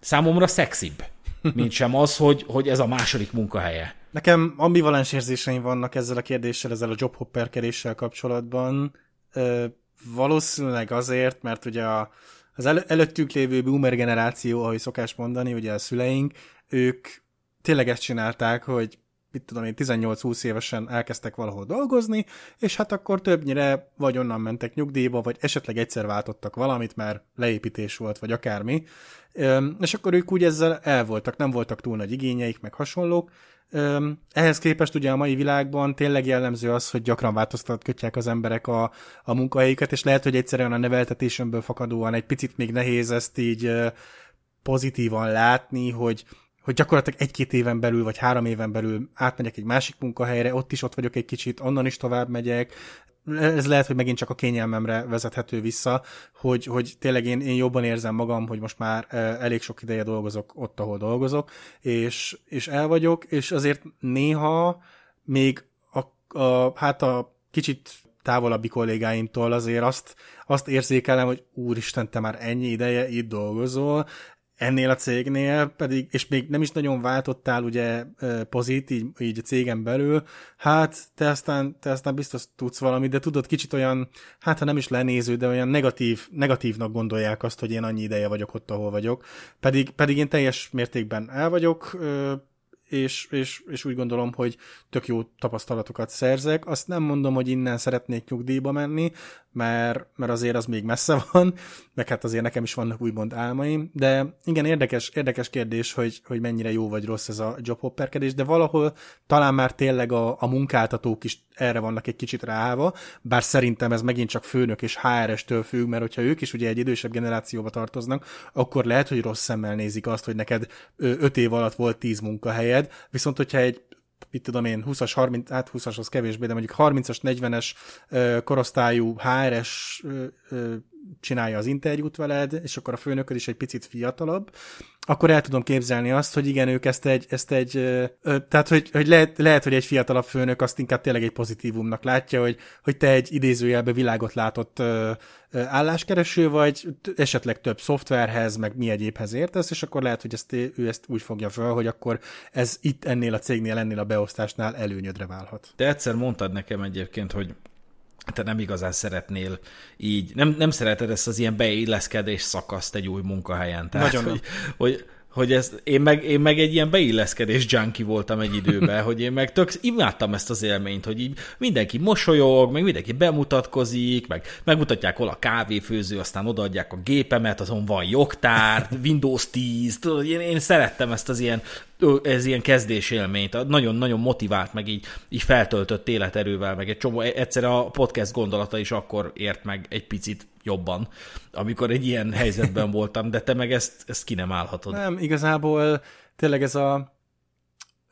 S1: számomra szexibb, mint sem az, hogy, hogy ez a második munkahelye.
S2: Nekem ambivalens érzéseim vannak ezzel a kérdéssel, ezzel a jobhopperkedéssel kapcsolatban. Ö, valószínűleg azért, mert ugye a, az el, előttük lévő boomer generáció, ahogy szokás mondani, ugye a szüleink, ők tényleg ezt csinálták, hogy mit tudom én, 18-20 évesen elkezdtek valahol dolgozni, és hát akkor többnyire vagy onnan mentek nyugdíjba, vagy esetleg egyszer váltottak valamit, mert leépítés volt, vagy akármi, és akkor ők úgy ezzel el voltak, nem voltak túl nagy igényeik, meg hasonlók. Ehhez képest ugye a mai világban tényleg jellemző az, hogy gyakran változtatják az emberek a, a munkahelyüket, és lehet, hogy egyszerűen a neveltetésemből fakadóan egy picit még nehéz ezt így pozitívan látni, hogy hogy gyakorlatilag egy-két éven belül, vagy három éven belül átmegyek egy másik munkahelyre, ott is ott vagyok egy kicsit, onnan is tovább megyek. Ez lehet, hogy megint csak a kényelmemre vezethető vissza, hogy, hogy tényleg én, én jobban érzem magam, hogy most már e, elég sok ideje dolgozok ott, ahol dolgozok, és, és el vagyok, és azért néha még a, a, hát a kicsit távolabbi kollégáimtól azért azt, azt érzékelem, hogy úristen, te már ennyi ideje itt dolgozol, Ennél a cégnél pedig, és még nem is nagyon váltottál ugye pozit, így, így a cégen belül, hát te aztán, te aztán biztos tudsz valamit, de tudod, kicsit olyan, hát ha nem is lenéző, de olyan negatív, negatívnak gondolják azt, hogy én annyi ideje vagyok ott, ahol vagyok. Pedig, pedig én teljes mértékben el vagyok, és, és, és úgy gondolom, hogy tök jó tapasztalatokat szerzek. Azt nem mondom, hogy innen szeretnék nyugdíjba menni, mert, mert azért az még messze van, meg hát azért nekem is vannak úgymond álmaim, de igen, érdekes, érdekes kérdés, hogy, hogy mennyire jó vagy rossz ez a jobhopperkedés, de valahol talán már tényleg a, a munkáltatók is erre vannak egy kicsit ráállva, bár szerintem ez megint csak főnök és HR-estől függ, mert hogyha ők is ugye egy idősebb generációba tartoznak, akkor lehet, hogy rossz szemmel nézik azt, hogy neked öt év alatt volt tíz munkahelyed, viszont hogyha egy mit tudom én, 20-as, 30, hát 20-as az kevésbé, de mondjuk 30-as, 40-es korosztályú HRS csinálja az interjút veled, és akkor a főnököd is egy picit fiatalabb, akkor el tudom képzelni azt, hogy igen, ők ezt egy, ezt egy ö, tehát hogy, hogy lehet, lehet, hogy egy fiatalabb főnök azt inkább tényleg egy pozitívumnak látja, hogy, hogy te egy idézőjelbe világot látott ö, ö, álláskereső vagy, esetleg több szoftverhez, meg mi egyébhez értesz, és akkor lehet, hogy ezt, ő ezt úgy fogja föl, hogy akkor ez itt ennél a cégnél, ennél a beosztásnál előnyödre válhat.
S1: Te egyszer mondtad nekem egyébként, hogy te nem igazán szeretnél így, nem, nem szereted ezt az ilyen beilleszkedés szakaszt egy új munkahelyen. Tehát, Nagyon hogy, hogy, hogy ez, én, meg, én meg egy ilyen beilleszkedés junkie voltam egy időben, hogy én meg tök imádtam ezt az élményt, hogy így mindenki mosolyog, meg mindenki bemutatkozik, meg megmutatják hol a kávéfőző, aztán odaadják a gépemet, azon van jogtár, Windows 10, tudod, én, én szerettem ezt az ilyen ez ilyen kezdésélményt, nagyon-nagyon motivált, meg így, így feltöltött életerővel, meg egy csomó, e, egyszer a podcast gondolata is akkor ért meg egy picit jobban, amikor egy ilyen helyzetben voltam, de te meg ezt, ezt ki nem állhatod.
S2: Nem, igazából tényleg ez a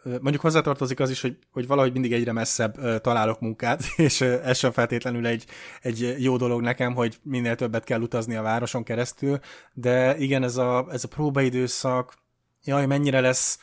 S2: mondjuk hozzátartozik az is, hogy, hogy valahogy mindig egyre messzebb találok munkát, és ez sem feltétlenül egy, egy jó dolog nekem, hogy minél többet kell utazni a városon keresztül, de igen, ez a, ez a próbaidőszak, jaj, mennyire lesz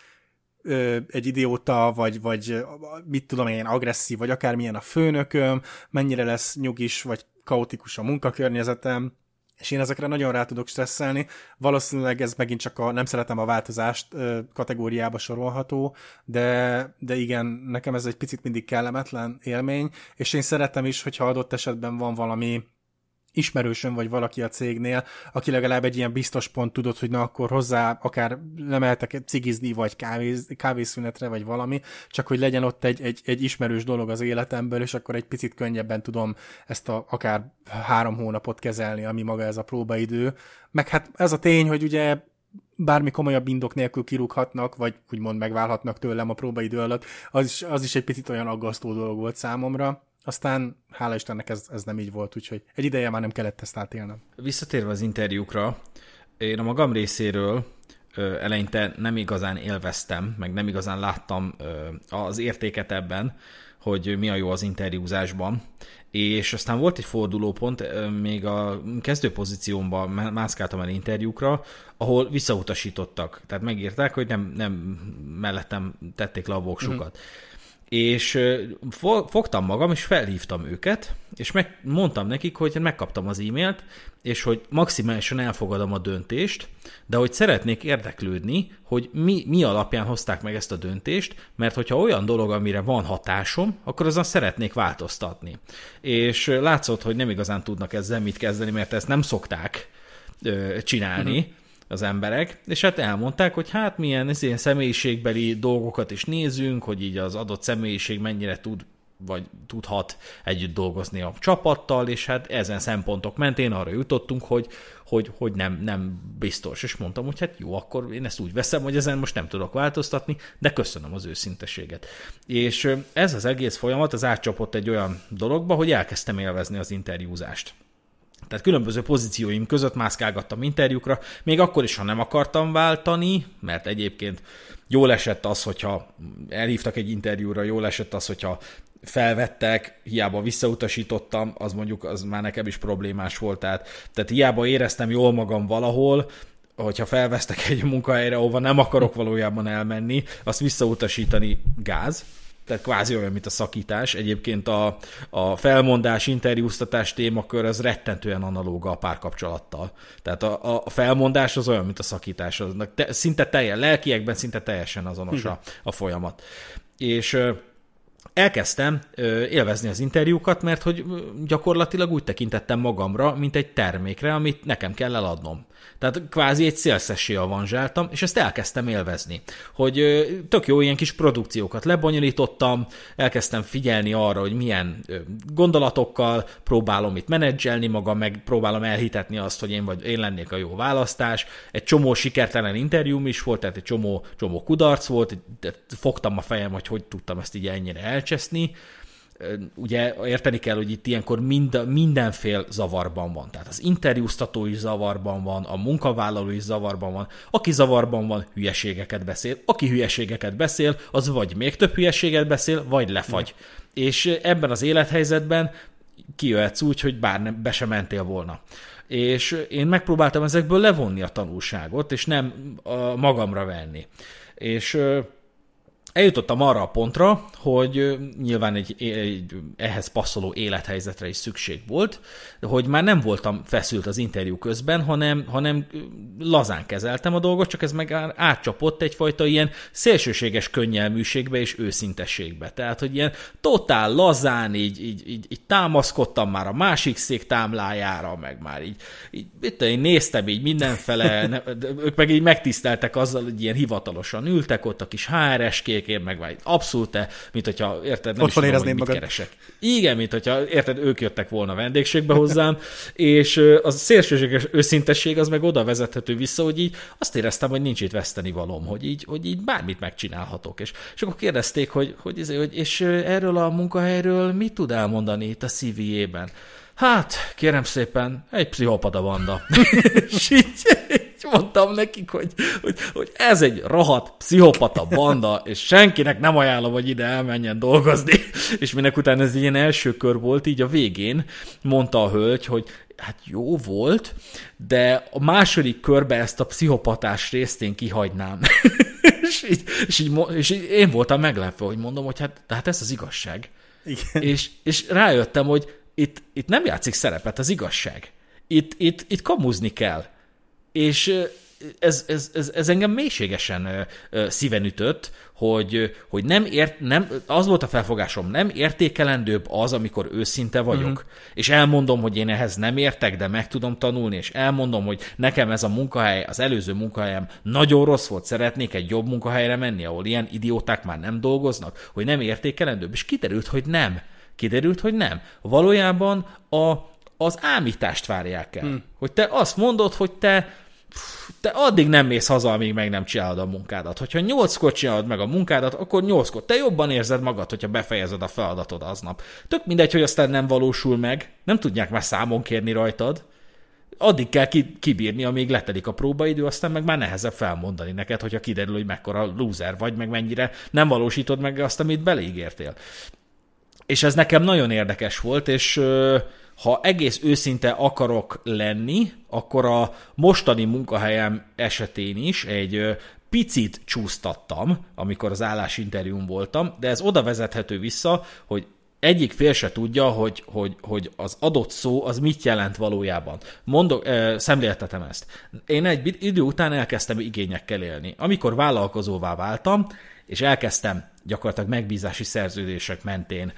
S2: egy idióta, vagy, vagy mit tudom én, agresszív, vagy akármilyen a főnököm, mennyire lesz nyugis, vagy kaotikus a munkakörnyezetem, és én ezekre nagyon rá tudok stresszelni. Valószínűleg ez megint csak a nem szeretem a változást kategóriába sorolható, de, de igen, nekem ez egy picit mindig kellemetlen élmény, és én szeretem is, hogyha adott esetben van valami ismerősön vagy valaki a cégnél, aki legalább egy ilyen biztos pont tudod, hogy na akkor hozzá akár lemeltek cigizni, vagy kávéz, kávészünetre, vagy valami, csak hogy legyen ott egy, egy, egy ismerős dolog az életemből, és akkor egy picit könnyebben tudom ezt a akár három hónapot kezelni, ami maga ez a próbaidő. Meg hát ez a tény, hogy ugye bármi komolyabb indok nélkül kirúghatnak, vagy úgymond megválhatnak tőlem a próbaidő alatt, az is, az is egy picit olyan aggasztó dolog volt számomra. Aztán hála Istennek ez, ez nem így volt, úgyhogy egy ideje már nem kellett ezt átélnem.
S1: Visszatérve az interjúkra, én a magam részéről eleinte nem igazán élveztem, meg nem igazán láttam az értéket ebben, hogy mi a jó az interjúzásban. És aztán volt egy fordulópont, még a kezdő pozíciómban mászkáltam el interjúkra, ahol visszautasítottak. Tehát megírták, hogy nem, nem mellettem tették le a voksukat. Mm-hmm. És fogtam magam, és felhívtam őket, és meg, mondtam nekik, hogy hát megkaptam az e-mailt, és hogy maximálisan elfogadom a döntést, de hogy szeretnék érdeklődni, hogy mi, mi alapján hozták meg ezt a döntést, mert hogyha olyan dolog, amire van hatásom, akkor azon szeretnék változtatni. És látszott, hogy nem igazán tudnak ezzel mit kezdeni, mert ezt nem szokták ö, csinálni. Uh-huh az emberek, és hát elmondták, hogy hát milyen ilyen személyiségbeli dolgokat is nézünk, hogy így az adott személyiség mennyire tud vagy tudhat együtt dolgozni a csapattal, és hát ezen szempontok mentén arra jutottunk, hogy, hogy, hogy nem, nem biztos. És mondtam, hogy hát jó, akkor én ezt úgy veszem, hogy ezen most nem tudok változtatni, de köszönöm az őszinteséget. És ez az egész folyamat az átcsapott egy olyan dologba, hogy elkezdtem élvezni az interjúzást. Tehát különböző pozícióim között mászkálgattam interjúkra, még akkor is, ha nem akartam váltani, mert egyébként jól esett az, hogyha elhívtak egy interjúra, jól esett az, hogyha felvettek, hiába visszautasítottam, az mondjuk az már nekem is problémás volt, tehát, tehát hiába éreztem jól magam valahol, hogyha felvesztek egy munkahelyre, ahova nem akarok valójában elmenni, azt visszautasítani gáz tehát kvázi olyan, mint a szakítás. Egyébként a, a felmondás, interjúztatás témakör az rettentően analóga a párkapcsolattal. Tehát a, a felmondás az olyan, mint a szakítás. Az, te, szinte teljes, lelkiekben szinte teljesen azonos a, a folyamat. És elkezdtem élvezni az interjúkat, mert hogy gyakorlatilag úgy tekintettem magamra, mint egy termékre, amit nekem kell eladnom. Tehát kvázi egy szélszessé avanzsáltam, és ezt elkezdtem élvezni. Hogy tök jó ilyen kis produkciókat lebonyolítottam, elkezdtem figyelni arra, hogy milyen gondolatokkal próbálom itt menedzselni magam, meg próbálom elhitetni azt, hogy én vagy én lennék a jó választás. Egy csomó sikertelen interjúm is volt, tehát egy csomó, csomó kudarc volt, fogtam a fejem, hogy hogy tudtam ezt így ennyire elcseszni ugye érteni kell, hogy itt ilyenkor mind, mindenfél zavarban van. Tehát az interjúztató is zavarban van, a munkavállaló is zavarban van. Aki zavarban van, hülyeségeket beszél. Aki hülyeségeket beszél, az vagy még több hülyeséget beszél, vagy lefagy. Mm. És ebben az élethelyzetben kijöhetsz úgy, hogy bár nem, be sem mentél volna. És én megpróbáltam ezekből levonni a tanulságot, és nem a magamra venni. És eljutottam arra a pontra, hogy nyilván egy, egy ehhez passzoló élethelyzetre is szükség volt, hogy már nem voltam feszült az interjú közben, hanem, hanem lazán kezeltem a dolgot, csak ez meg átcsapott egyfajta ilyen szélsőséges könnyelműségbe és őszintességbe. Tehát, hogy ilyen totál lazán így, így, így, így támaszkodtam már a másik szék támlájára, meg már így, így itt én néztem így mindenfele, ne, ők meg így megtiszteltek azzal, hogy ilyen hivatalosan ültek ott a kis HRS-kék, én meg vagy Abszolút te, mint hogyha, érted, nem Otthon is tudom, hogy mit keresek. Igen, mint hogyha, érted, ők jöttek volna vendégségbe hozzám, és a szélsőséges őszintesség az meg oda vezethető vissza, hogy így azt éreztem, hogy nincs itt veszteni valom, hogy így, hogy így bármit megcsinálhatok. És, és akkor kérdezték, hogy, hogy, ez, izé, hogy és erről a munkahelyről mit tud elmondani itt a CV-jében? Hát, kérem szépen, egy pszichopata banda. és így, mondtam nekik, hogy, hogy, hogy ez egy rohadt pszichopata banda, és senkinek nem ajánlom, hogy ide elmenjen dolgozni. És minek után ez ilyen első kör volt, így a végén mondta a hölgy, hogy hát jó volt, de a második körbe ezt a pszichopatás részt én kihagynám. és, így, és, így, és így én voltam meglepve, hogy mondom, hogy hát, de hát ez az igazság. Igen. És, és rájöttem, hogy itt, itt nem játszik szerepet az igazság. Itt, itt, itt kamuzni kell. És ez, ez, ez, ez engem mélységesen szíven ütött, hogy, hogy nem ért, nem, az volt a felfogásom, nem értékelendőbb az, amikor őszinte vagyok, mm és elmondom, hogy én ehhez nem értek, de meg tudom tanulni, és elmondom, hogy nekem ez a munkahely, az előző munkahelyem nagyon rossz volt, szeretnék egy jobb munkahelyre menni, ahol ilyen idióták már nem dolgoznak, hogy nem értékelendőbb, és kiderült, hogy nem. Kiderült, hogy nem. Valójában a, az ámítást várják el. Hmm. Hogy te azt mondod, hogy te te addig nem mész haza, amíg meg nem csinálod a munkádat. Hogyha nyolckor csinálod meg a munkádat, akkor nyolckor te jobban érzed magad, hogyha befejezed a feladatod aznap. Tök mindegy, hogy aztán nem valósul meg, nem tudják már számon kérni rajtad. Addig kell ki- kibírni, amíg letelik a próbaidő, aztán meg már nehezebb felmondani neked, hogyha kiderül, hogy mekkora lúzer vagy, meg mennyire nem valósítod meg azt, amit beleígértél. És ez nekem nagyon érdekes volt, és ö- ha egész őszinte akarok lenni, akkor a mostani munkahelyem esetén is egy picit csúsztattam, amikor az állásinterjún voltam, de ez oda vezethető vissza, hogy egyik fél se tudja, hogy, hogy, hogy az adott szó az mit jelent valójában. Mondok, eh, szemléltetem ezt. Én egy idő után elkezdtem igényekkel élni. Amikor vállalkozóvá váltam, és elkezdtem gyakorlatilag megbízási szerződések mentén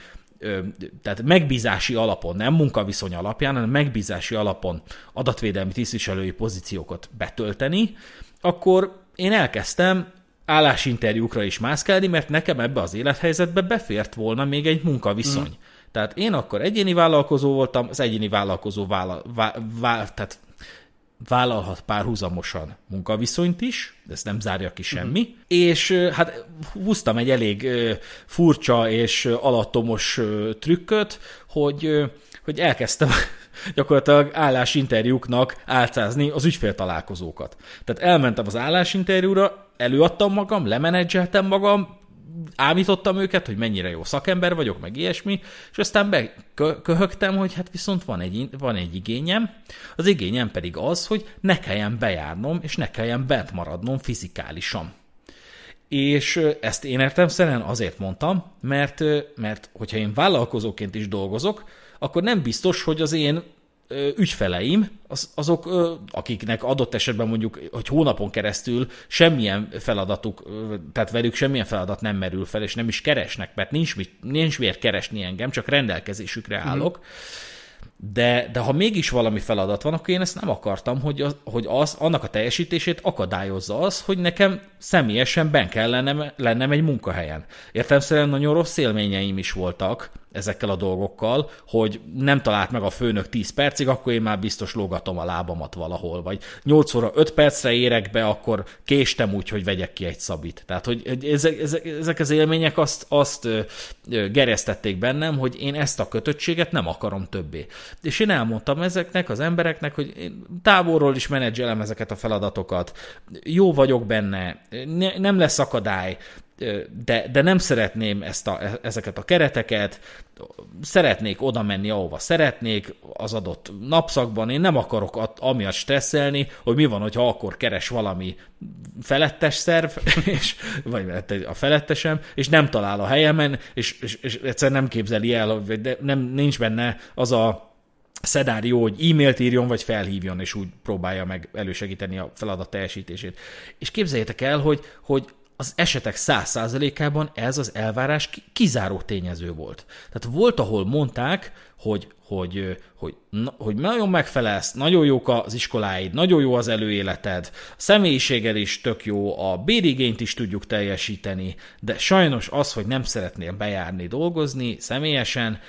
S1: tehát megbízási alapon, nem munkaviszony alapján, hanem megbízási alapon adatvédelmi tisztviselői pozíciókat betölteni, akkor én elkezdtem állásinterjúkra is mászkálni, mert nekem ebbe az élethelyzetbe befért volna még egy munkaviszony. Mm. Tehát én akkor egyéni vállalkozó voltam, az egyéni vállalkozó vála, vá, vá, tehát vállalhat párhuzamosan munkaviszonyt is, de ezt nem zárja ki mhm. semmi, uh-huh. és hát húztam egy elég furcsa és alattomos trükköt, hogy, hogy elkezdtem gyakorlatilag állásinterjúknak álcázni az ügyféltalálkozókat. Tehát elmentem az állásinterjúra, előadtam magam, lemenedzseltem magam, ámítottam őket, hogy mennyire jó szakember vagyok, meg ilyesmi, és aztán beköhögtem, hogy hát viszont van egy, van egy igényem, az igényem pedig az, hogy ne kelljen bejárnom, és ne kelljen bent maradnom fizikálisan. És ezt én értem szerint azért mondtam, mert, mert hogyha én vállalkozóként is dolgozok, akkor nem biztos, hogy az én ügyfeleim, az, azok, akiknek adott esetben mondjuk, hogy hónapon keresztül semmilyen feladatuk, tehát velük semmilyen feladat nem merül fel, és nem is keresnek, mert nincs, mit, nincs miért keresni engem, csak rendelkezésükre mhm. állok. Mm de, de ha mégis valami feladat van, akkor én ezt nem akartam, hogy, az, hogy az, annak a teljesítését akadályozza az, hogy nekem személyesen ben kell lennem, lennem egy munkahelyen. Értelemszerűen nagyon rossz élményeim is voltak ezekkel a dolgokkal, hogy nem talált meg a főnök 10 percig, akkor én már biztos lógatom a lábamat valahol, vagy 8 óra 5 percre érek be, akkor késtem úgy, hogy vegyek ki egy szabit. Tehát, hogy ezek, ezek, ezek az élmények azt, azt gerjesztették bennem, hogy én ezt a kötöttséget nem akarom többé és én elmondtam ezeknek az embereknek, hogy én távolról is menedzselem ezeket a feladatokat, jó vagyok benne, ne, nem lesz akadály, de, de nem szeretném ezt a, ezeket a kereteket, szeretnék oda menni, ahova szeretnék, az adott napszakban, én nem akarok at, amiatt stresszelni, hogy mi van, hogyha akkor keres valami felettes szerv, és, vagy hát a felettesem, és nem talál a helyemen, és, és, és egyszer nem képzeli el, vagy nem, nincs benne az a szedárió, hogy e-mailt írjon, vagy felhívjon, és úgy próbálja meg elősegíteni a feladat teljesítését. És képzeljétek el, hogy, hogy az esetek száz százalékában ez az elvárás kizáró tényező volt. Tehát volt, ahol mondták, hogy, hogy, hogy, hogy nagyon megfelelsz, nagyon jók az iskoláid, nagyon jó az előéleted, a személyiséged is tök jó, a bérigényt is tudjuk teljesíteni, de sajnos az, hogy nem szeretnél bejárni, dolgozni személyesen,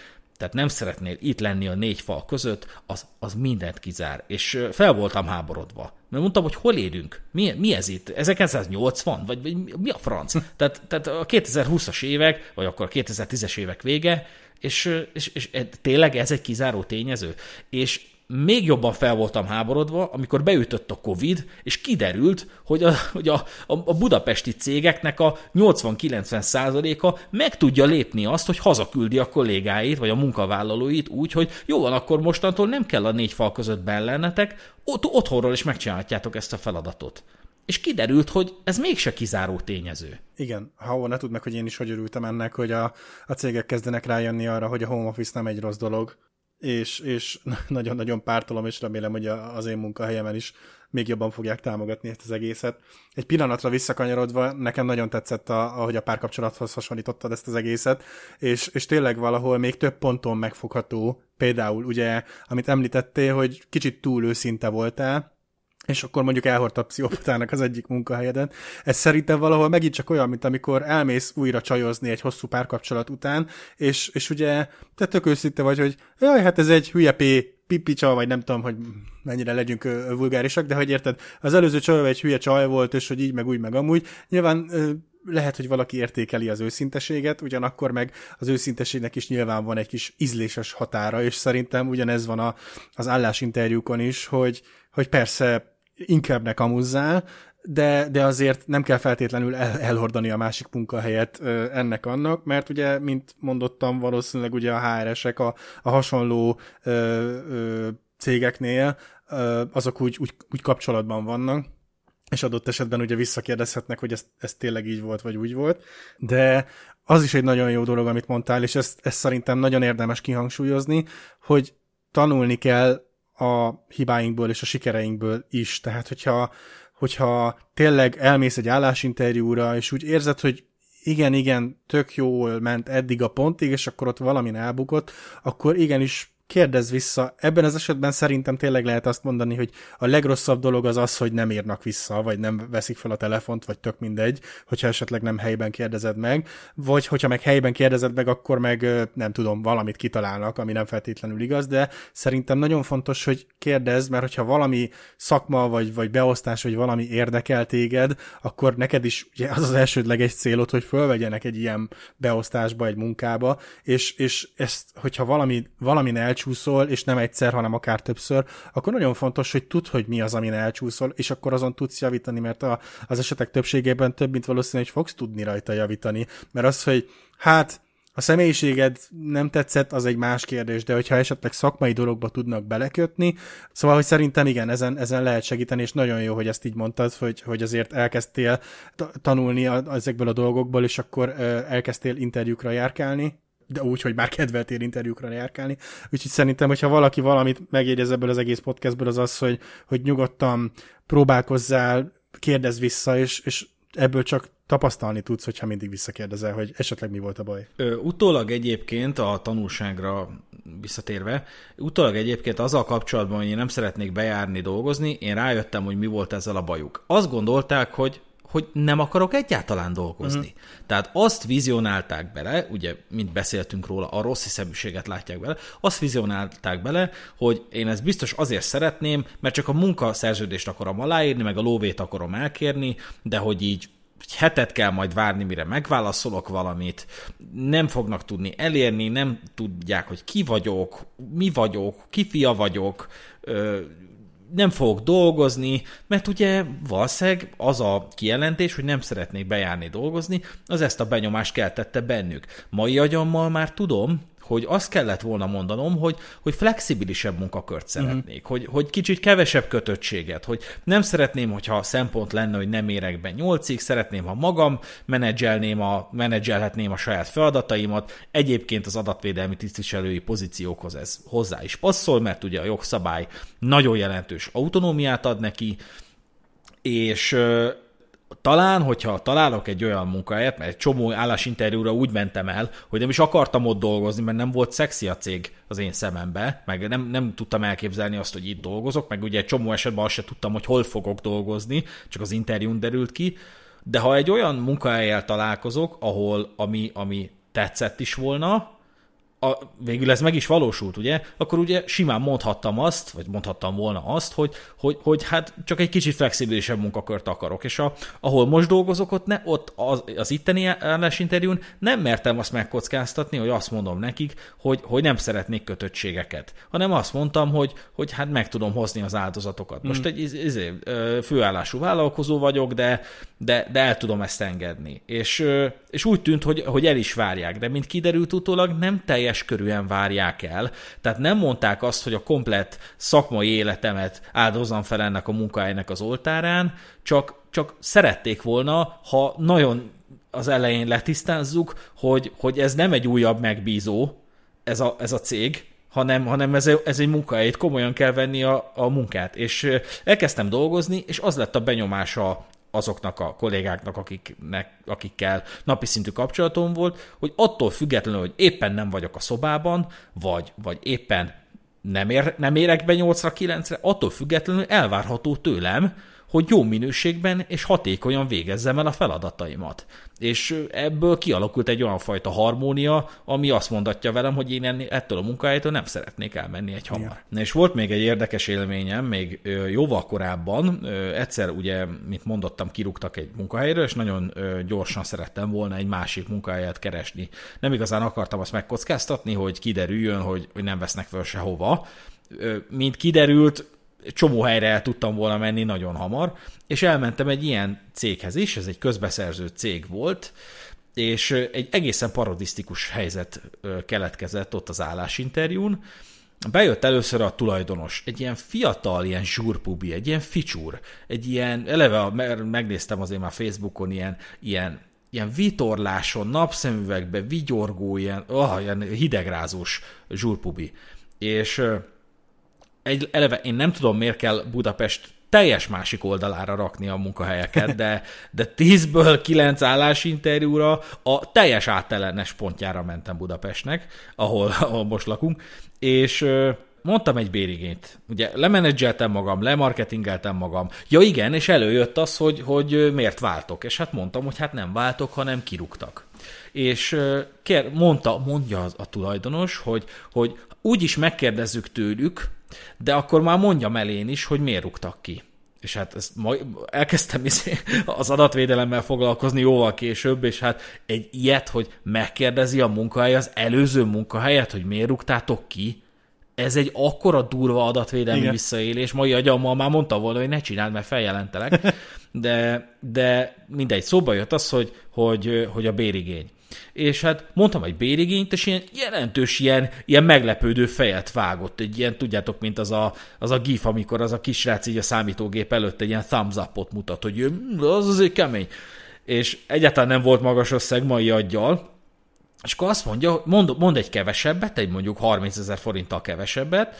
S1: tehát nem szeretnél itt lenni a négy fal között, az, az mindent kizár. És fel voltam háborodva. Mert mondtam, hogy hol élünk? Mi, mi ez itt? 1980? Vagy, vagy mi a franc? Hm. tehát, tehát a 2020-as évek, vagy akkor a 2010-es évek vége, és, és, és e, tényleg ez egy kizáró tényező. És még jobban fel voltam háborodva, amikor beütött a Covid, és kiderült, hogy a, hogy a, a, a budapesti cégeknek a 80-90 százaléka meg tudja lépni azt, hogy hazaküldi a kollégáit, vagy a munkavállalóit úgy, hogy jó van, akkor mostantól nem kell a négy fal között bellennetek, ott,
S2: otthonról is megcsinálhatjátok ezt a feladatot. És kiderült, hogy ez mégse kizáró tényező. Igen, ha ne tudd meg, hogy én is hogy örültem ennek, hogy a, a cégek kezdenek rájönni arra, hogy a home office nem egy rossz dolog, és, és nagyon-nagyon pártolom, és remélem, hogy az én munkahelyemen is még jobban fogják támogatni ezt az egészet. Egy pillanatra visszakanyarodva, nekem nagyon tetszett, a, ahogy a párkapcsolathoz hasonlítottad ezt az egészet, és, és tényleg valahol még több ponton megfogható, például ugye, amit említettél, hogy kicsit túl őszinte voltál, és akkor mondjuk elhordta a pszichopatának az egyik munkahelyeden. Ez szerintem valahol megint csak olyan, mint amikor elmész újra csajozni egy hosszú párkapcsolat után, és, és ugye te tök őszinte vagy, hogy jaj, hát ez egy hülye pé, pipicsa, vagy nem tudom, hogy mennyire legyünk vulgárisak, de hogy érted, az előző csaj egy hülye csaj volt, és hogy így, meg úgy, meg amúgy. Nyilván lehet, hogy valaki értékeli az őszinteséget, ugyanakkor meg az őszinteségnek is nyilván van egy kis ízléses határa, és szerintem ugyanez van a, az állásinterjúkon is, hogy, hogy persze inkább ne kamuzzál, de, de azért nem kell feltétlenül el, elhordani a másik munkahelyet ennek-annak, mert ugye, mint mondottam, valószínűleg ugye a HR-esek a, a hasonló ö, ö, cégeknél ö, azok úgy, úgy, úgy kapcsolatban vannak, és adott esetben ugye visszakérdezhetnek, hogy ez, ez tényleg így volt, vagy úgy volt, de az is egy nagyon jó dolog, amit mondtál, és ezt, ezt szerintem nagyon érdemes kihangsúlyozni, hogy tanulni kell a hibáinkból és a sikereinkből is. Tehát, hogyha, hogyha tényleg elmész egy állásinterjúra, és úgy érzed, hogy igen, igen, tök jól ment eddig a pontig, és akkor ott valamin elbukott, akkor igenis kérdez vissza. Ebben az esetben szerintem tényleg lehet azt mondani, hogy a legrosszabb dolog az az, hogy nem írnak vissza, vagy nem veszik fel a telefont, vagy tök mindegy, hogyha esetleg nem helyben kérdezed meg, vagy hogyha meg helyben kérdezed meg, akkor meg nem tudom, valamit kitalálnak, ami nem feltétlenül igaz, de szerintem nagyon fontos, hogy kérdezz, mert hogyha valami szakma, vagy, vagy beosztás, vagy valami érdekel téged, akkor neked is ugye az az elsődleges célod, hogy fölvegyenek egy ilyen beosztásba, egy munkába, és, és ezt, hogyha valami, valamin el elcsúszol, és nem egyszer, hanem akár többször, akkor nagyon fontos, hogy tudd, hogy mi az, amin elcsúszol, és akkor azon tudsz javítani, mert a, az esetek többségében több, mint valószínű, hogy fogsz tudni rajta javítani. Mert az, hogy hát a személyiséged nem tetszett, az egy más kérdés, de hogyha esetleg szakmai dologba tudnak belekötni, szóval, hogy szerintem igen, ezen, ezen lehet segíteni, és nagyon jó, hogy ezt így mondtad, hogy, hogy azért elkezdtél tanulni a, ezekből a dolgokból, és akkor elkezdtél interjúkra járkálni, de úgy, hogy már kedveltél interjúkra járkálni. Úgyhogy szerintem, hogyha valaki valamit megjegyez ebből az egész podcastből, az az, hogy, hogy nyugodtan próbálkozzál, kérdezz vissza, és, és ebből csak tapasztalni tudsz, hogyha mindig visszakérdezel, hogy esetleg mi volt a baj.
S1: Ö, utólag egyébként a tanulságra visszatérve, utólag egyébként azzal kapcsolatban, hogy én nem szeretnék bejárni, dolgozni, én rájöttem, hogy mi volt ezzel a bajuk. Azt gondolták, hogy hogy nem akarok egyáltalán dolgozni. Uh-huh. Tehát azt vizionálták bele, ugye, mint beszéltünk róla, a rossz hiszeműséget látják bele, azt vizionálták bele, hogy én ezt biztos azért szeretném, mert csak a munkaszerződést akarom aláírni, meg a lóvét akarom elkérni, de hogy így egy hetet kell majd várni, mire megválaszolok valamit, nem fognak tudni elérni, nem tudják, hogy ki vagyok, mi vagyok, ki fia vagyok, nem fogok dolgozni, mert ugye valószínűleg az a kijelentés, hogy nem szeretnék bejárni dolgozni, az ezt a benyomást keltette bennük. Mai agyammal már tudom, hogy azt kellett volna mondanom, hogy, hogy flexibilisebb munkakört mhm. szeretnék, uh-huh. hogy, hogy kicsit kevesebb kötöttséget, hogy nem szeretném, hogyha szempont lenne, hogy nem érek be nyolcig, szeretném, ha magam menedzselném a, menedzselhetném a saját feladataimat, egyébként az adatvédelmi tisztviselői pozíciókhoz ez hozzá is passzol, mert ugye a jogszabály nagyon jelentős autonómiát ad neki, és talán, hogyha találok egy olyan munkahelyet, mert egy csomó állásinterjúra úgy mentem el, hogy nem is akartam ott dolgozni, mert nem volt szexi a cég az én szemembe, meg nem, nem tudtam elképzelni azt, hogy itt dolgozok, meg ugye egy csomó esetben azt se tudtam, hogy hol fogok dolgozni, csak az interjún derült ki, de ha egy olyan munkahelyel találkozok, ahol ami, ami tetszett is volna, a, végül ez meg is valósult, ugye, akkor ugye simán mondhattam azt, vagy mondhattam volna azt, hogy, hogy, hogy hát csak egy kicsit flexibilisebb munkakört akarok, és a, ahol most dolgozok, ott, ne, ott az, az itteni állásinterjún nem mertem azt megkockáztatni, hogy azt mondom nekik, hogy, hogy nem szeretnék kötöttségeket, hanem azt mondtam, hogy, hogy hát meg tudom hozni az áldozatokat. Most hmm. egy izé, főállású vállalkozó vagyok, de, de, de el tudom ezt engedni. És, és úgy tűnt, hogy, hogy el is várják, de mint kiderült utólag, nem teljesen teljes körűen várják el. Tehát nem mondták azt, hogy a komplet szakmai életemet áldozom fel ennek a munkájának az oltárán, csak, csak szerették volna, ha nagyon az elején letisztázzuk, hogy, hogy ez nem egy újabb megbízó, ez a, ez a cég, hanem, hanem ez, ez egy munkahely, komolyan kell venni a, a munkát. És elkezdtem dolgozni, és az lett a benyomása azoknak a kollégáknak, akiknek, akikkel napi szintű kapcsolatom volt, hogy attól függetlenül, hogy éppen nem vagyok a szobában, vagy, vagy éppen nem, ér, nem érek be 8-ra, 9-re, attól függetlenül elvárható tőlem, hogy jó minőségben és hatékonyan végezzem el a feladataimat. És ebből kialakult egy olyan fajta harmónia, ami azt mondatja velem, hogy én enni, ettől a munkahelytől nem szeretnék elmenni egy hamar. Ja. És volt még egy érdekes élményem, még jóval korábban, egyszer ugye, mint mondottam, kirúgtak egy munkahelyről, és nagyon gyorsan szerettem volna egy másik munkahelyet keresni. Nem igazán akartam azt megkockáztatni, hogy kiderüljön, hogy, hogy nem vesznek föl sehova. Mint kiderült, csomó helyre el tudtam volna menni nagyon hamar, és elmentem egy ilyen céghez is, ez egy közbeszerző cég volt, és egy egészen parodisztikus helyzet keletkezett ott az állásinterjún. Bejött először a tulajdonos, egy ilyen fiatal, ilyen zsúrpubi, egy ilyen ficsúr, egy ilyen, eleve megnéztem azért már Facebookon ilyen, ilyen ilyen vitorláson, napszemüvegbe, vigyorgó, ilyen, oh, ilyen hidegrázós zsúrpubi. És egy, eleve én nem tudom, miért kell Budapest teljes másik oldalára rakni a munkahelyeket, de, de tízből kilenc állásinterjúra a teljes átellenes pontjára mentem Budapestnek, ahol, ahol most lakunk, és mondtam egy bérigényt. Ugye lemenedzseltem magam, lemarketingeltem magam. Ja igen, és előjött az, hogy, hogy miért váltok. És hát mondtam, hogy hát nem váltok, hanem kirúgtak. És kér, mondta, mondja az a tulajdonos, hogy, hogy úgy is megkérdezzük tőlük, de akkor már mondjam elén is, hogy miért rúgtak ki. És hát ezt ma, elkezdtem az adatvédelemmel foglalkozni jóval később, és hát egy ilyet, hogy megkérdezi a munkahely az előző munkahelyet, hogy miért rúgtátok ki, ez egy akkora durva adatvédelmi Igen. visszaélés. Mai agyammal már mondta volna, hogy ne csináld, mert feljelentelek. De, de mindegy, szóba jött az, hogy, hogy, hogy a bérigény és hát mondtam egy bérigényt, és ilyen jelentős ilyen, ilyen meglepődő fejet vágott, egy ilyen, tudjátok, mint az a, az a gif, amikor az a kisrác így a számítógép előtt egy ilyen thumbs up-ot mutat, hogy mm, az azért kemény. És egyáltalán nem volt magas összeg mai aggyal, és akkor azt mondja, mond, mond egy kevesebbet, egy mondjuk 30 ezer forinttal kevesebbet,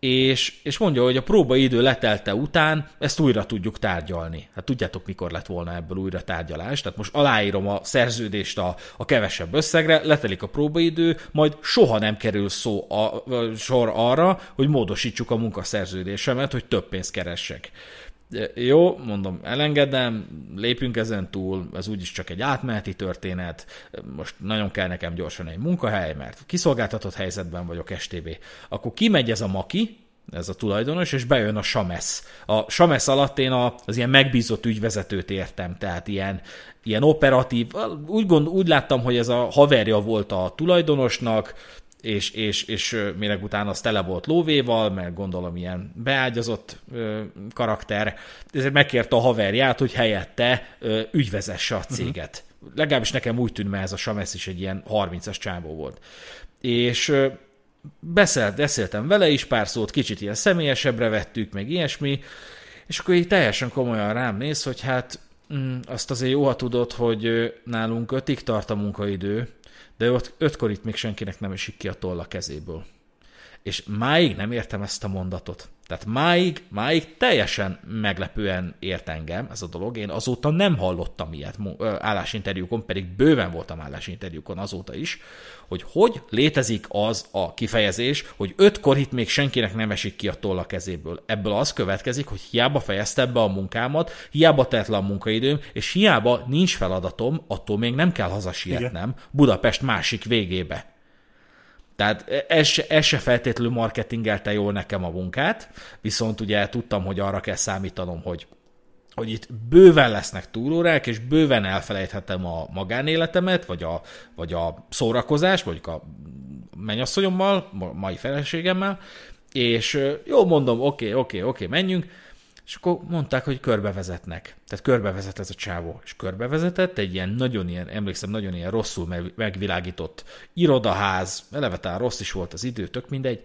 S1: és, és mondja, hogy a próbaidő letelte után ezt újra tudjuk tárgyalni. Hát tudjátok, mikor lett volna ebből újra tárgyalás, tehát most aláírom a szerződést a, a kevesebb összegre, letelik a próbaidő, majd soha nem kerül szó a, a, sor arra, hogy módosítsuk a munkaszerződésemet, hogy több pénzt keressek jó, mondom, elengedem, lépjünk ezen túl, ez úgyis csak egy átmeneti történet, most nagyon kell nekem gyorsan egy munkahely, mert kiszolgáltatott helyzetben vagyok STB. Akkor kimegy ez a maki, ez a tulajdonos, és bejön a Samesz. A Samesz alatt én az ilyen megbízott ügyvezetőt értem, tehát ilyen, ilyen operatív, úgy, gond, úgy láttam, hogy ez a haverja volt a tulajdonosnak, és, és, és mire utána az tele volt lóvéval, meg gondolom ilyen beágyazott ö, karakter, ezért megkérte a haverját, hogy helyette ö, ügyvezesse a mhm. céget. Uh-huh. Legalábbis nekem úgy tűnt, mert ez a Samesz is egy ilyen 30-as csávó volt. És ö, beszélt, beszéltem vele is pár szót, kicsit ilyen személyesebbre vettük, meg ilyesmi, és akkor így teljesen komolyan rám néz, hogy hát mm, azt azért jó, ha tudod, hogy nálunk ötig tart a munkaidő, de ott ötkor itt még senkinek nem esik ki a tolla kezéből. És máig nem értem ezt a mondatot. Tehát máig, máig teljesen meglepően ért engem ez a dolog. Én azóta nem hallottam ilyet állásinterjúkon, pedig bőven voltam állásinterjúkon azóta is, hogy hogy létezik az a kifejezés, hogy ötkor itt még senkinek nem esik ki a toll a kezéből. Ebből az következik, hogy hiába fejeztem be a munkámat, hiába telt le a munkaidőm, és hiába nincs feladatom, attól még nem kell hazasietnem Budapest másik végébe. Tehát e, ez ez se feltétlenül marketingelte jól nekem a munkát, viszont ugye tudtam, hogy arra kell számítanom, hogy hogy itt bőven lesznek túlórák, és bőven elfelejthetem a magánéletemet, vagy a, vagy a szórakozás, mondjuk a mennyasszonyommal, mai feleségemmel, és jó, mondom, oké, okay, oké, okay, oké, okay, menjünk, és akkor mondták, hogy körbevezetnek. Tehát körbevezet ez a csávó. És körbevezetett egy ilyen nagyon ilyen, emlékszem, nagyon ilyen rosszul megvilágított irodaház, talán rossz is volt az idő, tök mindegy,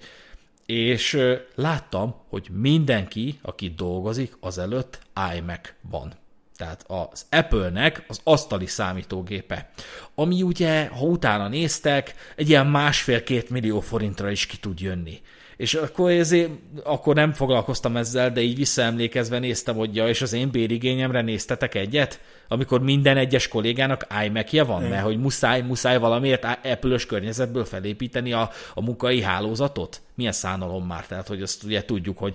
S1: és láttam, hogy mindenki, aki dolgozik, azelőtt iMac van. Tehát az Apple-nek az asztali számítógépe, ami ugye, ha utána néztek, egy ilyen másfél-két millió forintra is ki tud jönni. És akkor, ezért, akkor nem foglalkoztam ezzel, de így visszaemlékezve néztem, hogy ja, és az én bérigényemre néztetek egyet, amikor minden egyes kollégának imac -ja van, mert hogy muszáj, muszáj valamiért apple környezetből felépíteni a, a munkai hálózatot. Milyen szánalom már, tehát hogy azt ugye tudjuk, hogy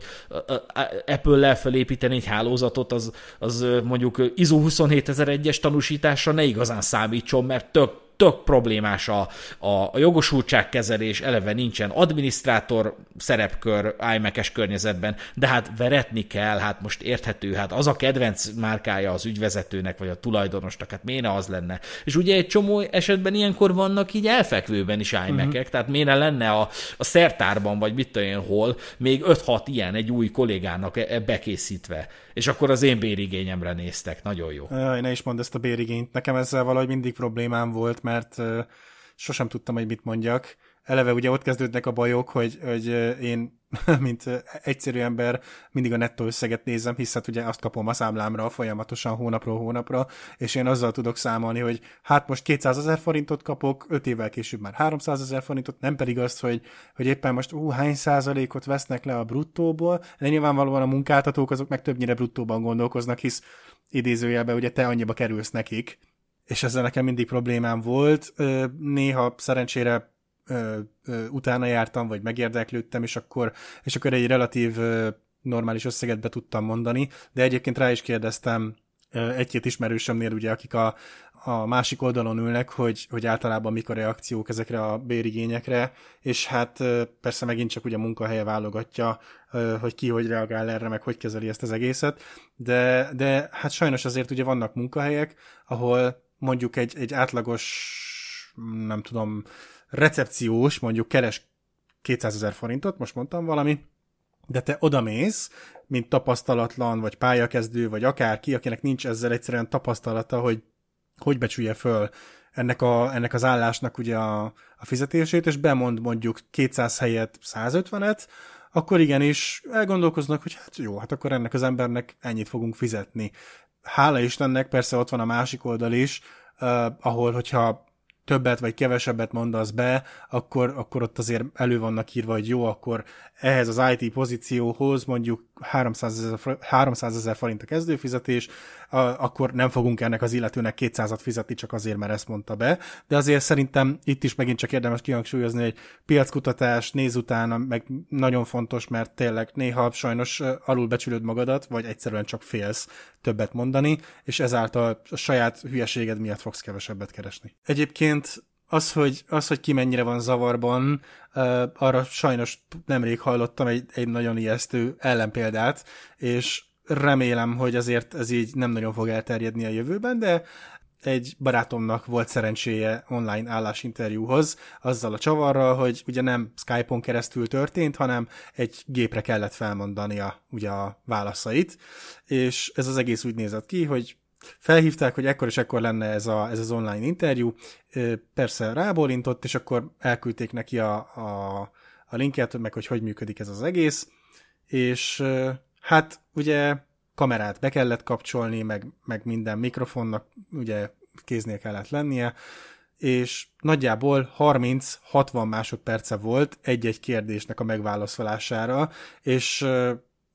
S1: Apple-lel felépíteni egy hálózatot, az, az mondjuk ISO 27001-es tanúsításra ne igazán számítson, mert tök tök problémás a, a, a jogosultságkezelés, eleve nincsen adminisztrátor szerepkör imac környezetben, de hát veretni kell, hát most érthető, hát az a kedvenc márkája az ügyvezetőnek vagy a tulajdonosnak, hát miért az lenne? És ugye egy csomó esetben ilyenkor vannak így elfekvőben is imac uh-huh. Mhm. tehát miért lenne a, a szertárban, vagy mit tudom én hol, még 5-6 ilyen egy új kollégának e, e, bekészítve. És akkor az én bérigényemre néztek, nagyon jó.
S2: Jaj, ne is mondd ezt a bérigényt, nekem ezzel valahogy mindig problémám volt, mert sosem tudtam, hogy mit mondjak. Eleve ugye ott kezdődnek a bajok, hogy, hogy én, mint egyszerű ember, mindig a nettó összeget nézem, hiszen hát ugye azt kapom a számlámra folyamatosan hónapról hónapra, és én azzal tudok számolni, hogy hát most 200 ezer forintot kapok, 5 évvel később már 300 ezer forintot, nem pedig azt, hogy, hogy éppen most ú, hány százalékot vesznek le a bruttóból, de nyilvánvalóan a munkáltatók azok meg többnyire bruttóban gondolkoznak, hisz idézőjelben ugye te annyiba kerülsz nekik, és ezzel nekem mindig problémám volt. Néha szerencsére utána jártam, vagy megérdeklődtem, és akkor, és akkor egy relatív normális összeget be tudtam mondani, de egyébként rá is kérdeztem egy-két ismerősömnél, ugye, akik a, a másik oldalon ülnek, hogy, hogy általában mik a reakciók ezekre a bérigényekre, és hát persze megint csak ugye a munkahelye válogatja, hogy ki hogy reagál erre, meg hogy kezeli ezt az egészet, de, de hát sajnos azért ugye vannak munkahelyek, ahol mondjuk egy, egy átlagos, nem tudom, recepciós, mondjuk keres 200 ezer forintot, most mondtam valami, de te odamész, mint tapasztalatlan, vagy pályakezdő, vagy akárki, akinek nincs ezzel egyszerűen tapasztalata, hogy hogy becsülje föl ennek, a, ennek az állásnak ugye a, a fizetését, és bemond mondjuk 200 helyet 150-et, akkor igenis elgondolkoznak, hogy hát jó, hát akkor ennek az embernek ennyit fogunk fizetni hála Istennek persze ott van a másik oldal is, uh, ahol hogyha többet vagy kevesebbet mondasz be, akkor, akkor ott azért elő vannak írva, hogy jó, akkor ehhez az IT pozícióhoz mondjuk 300 ezer, 300 forint a kezdőfizetés, akkor nem fogunk ennek az illetőnek 200-at fizetni csak azért, mert ezt mondta be. De azért szerintem itt is megint csak érdemes kihangsúlyozni, hogy piackutatás, néz utána, meg nagyon fontos, mert tényleg néha sajnos alulbecsülöd magadat, vagy egyszerűen csak félsz többet mondani, és ezáltal a saját hülyeséged miatt fogsz kevesebbet keresni. Egyébként az, hogy, az, hogy ki mennyire van zavarban, uh, arra sajnos nemrég hallottam egy, egy nagyon ijesztő ellenpéldát, és remélem, hogy azért ez így nem nagyon fog elterjedni a jövőben, de egy barátomnak volt szerencséje online állásinterjúhoz azzal a csavarral, hogy ugye nem Skype-on keresztül történt, hanem egy gépre kellett felmondania ugye a válaszait, és ez az egész úgy nézett ki, hogy felhívták, hogy ekkor és ekkor lenne ez, a, ez az online interjú. Persze rábólintott, és akkor elküldték neki a, a, a linket, meg hogy hogy működik ez az egész. És hát ugye kamerát be kellett kapcsolni, meg, meg minden mikrofonnak ugye kéznél kellett lennie, és nagyjából 30-60 másodperce volt egy-egy kérdésnek a megválaszolására, és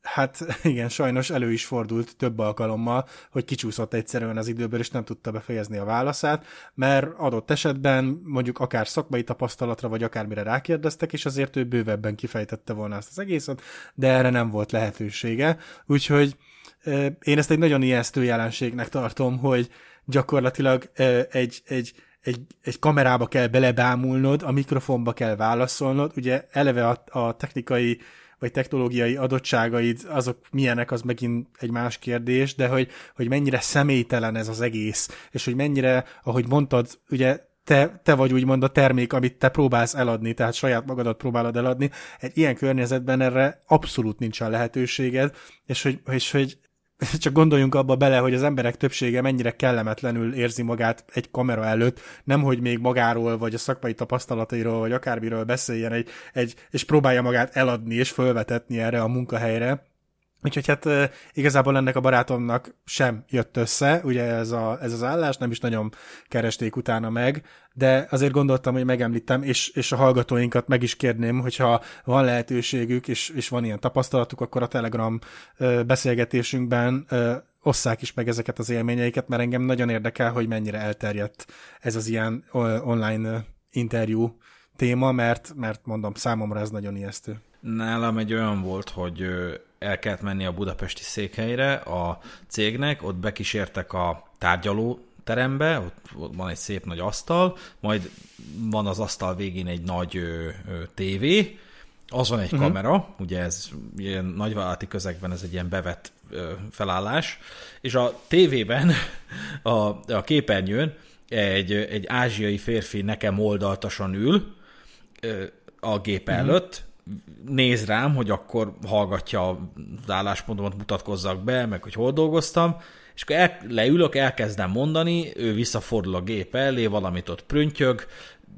S2: Hát igen, sajnos elő is fordult több alkalommal, hogy kicsúszott egyszerűen az időből, és nem tudta befejezni a válaszát, mert adott esetben mondjuk akár szakmai tapasztalatra, vagy akármire rákérdeztek, és azért ő bővebben kifejtette volna ezt az egészet, de erre nem volt lehetősége. Úgyhogy én ezt egy nagyon ijesztő jelenségnek tartom, hogy gyakorlatilag egy, egy egy, egy kamerába kell belebámulnod, a mikrofonba kell válaszolnod, ugye eleve a, a technikai vagy technológiai adottságaid, azok milyenek, az megint egy más kérdés, de hogy, hogy mennyire személytelen ez az egész, és hogy mennyire, ahogy mondtad, ugye te, te vagy úgymond a termék, amit te próbálsz eladni, tehát saját magadat próbálod eladni, egy ilyen környezetben erre abszolút nincsen lehetőséged, és hogy, és hogy csak gondoljunk abba bele, hogy az emberek többsége mennyire kellemetlenül érzi magát egy kamera előtt, nemhogy még magáról, vagy a szakmai tapasztalatairól, vagy akármiről beszéljen, egy, egy, és próbálja magát eladni és fölvetetni erre a munkahelyre, Úgyhogy hát igazából ennek a barátomnak sem jött össze, ugye ez, a, ez az állás, nem is nagyon keresték utána meg, de azért gondoltam, hogy megemlítem, és, és a hallgatóinkat meg is kérném, hogyha van lehetőségük, és, és van ilyen tapasztalatuk, akkor a Telegram beszélgetésünkben osszák is meg ezeket az élményeiket, mert engem nagyon érdekel, hogy mennyire elterjedt ez az ilyen online interjú téma, mert, mert mondom, számomra ez nagyon ijesztő.
S1: Nálam egy olyan volt, hogy el kellett menni a budapesti székhelyre a cégnek, ott bekísértek a tárgyaló terembe, ott van egy szép nagy asztal, majd van az asztal végén egy nagy ö, ö, tévé, azon egy uh-huh. kamera, ugye ez ilyen nagyvállalati közegben ez egy ilyen bevett ö, felállás, és a tévében, a, a képernyőn egy, egy ázsiai férfi nekem oldaltasan ül ö, a gép mhm. előtt, uh-huh néz rám, hogy akkor hallgatja az álláspontomat, mutatkozzak be, meg hogy hol dolgoztam, és akkor el, leülök, elkezdem mondani, ő visszafordul a gép elé, valamit ott prüntjög,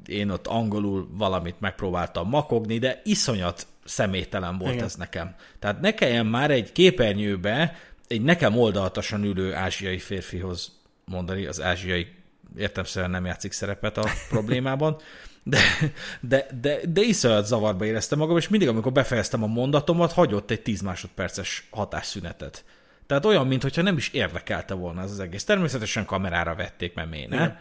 S1: én ott angolul valamit megpróbáltam makogni, de iszonyat személytelen volt Igen. ez nekem. Tehát ne kelljen már egy képernyőbe egy nekem oldaltasan ülő ázsiai férfihoz mondani, az ázsiai értemszerűen nem játszik szerepet a problémában, de, de, de, de iszonyat zavarba éreztem magam, és mindig, amikor befejeztem a mondatomat, hagyott egy 10 másodperces hatásszünetet. Tehát olyan, mintha nem is érdekelte volna ez az egész. Természetesen kamerára vették, mert méne.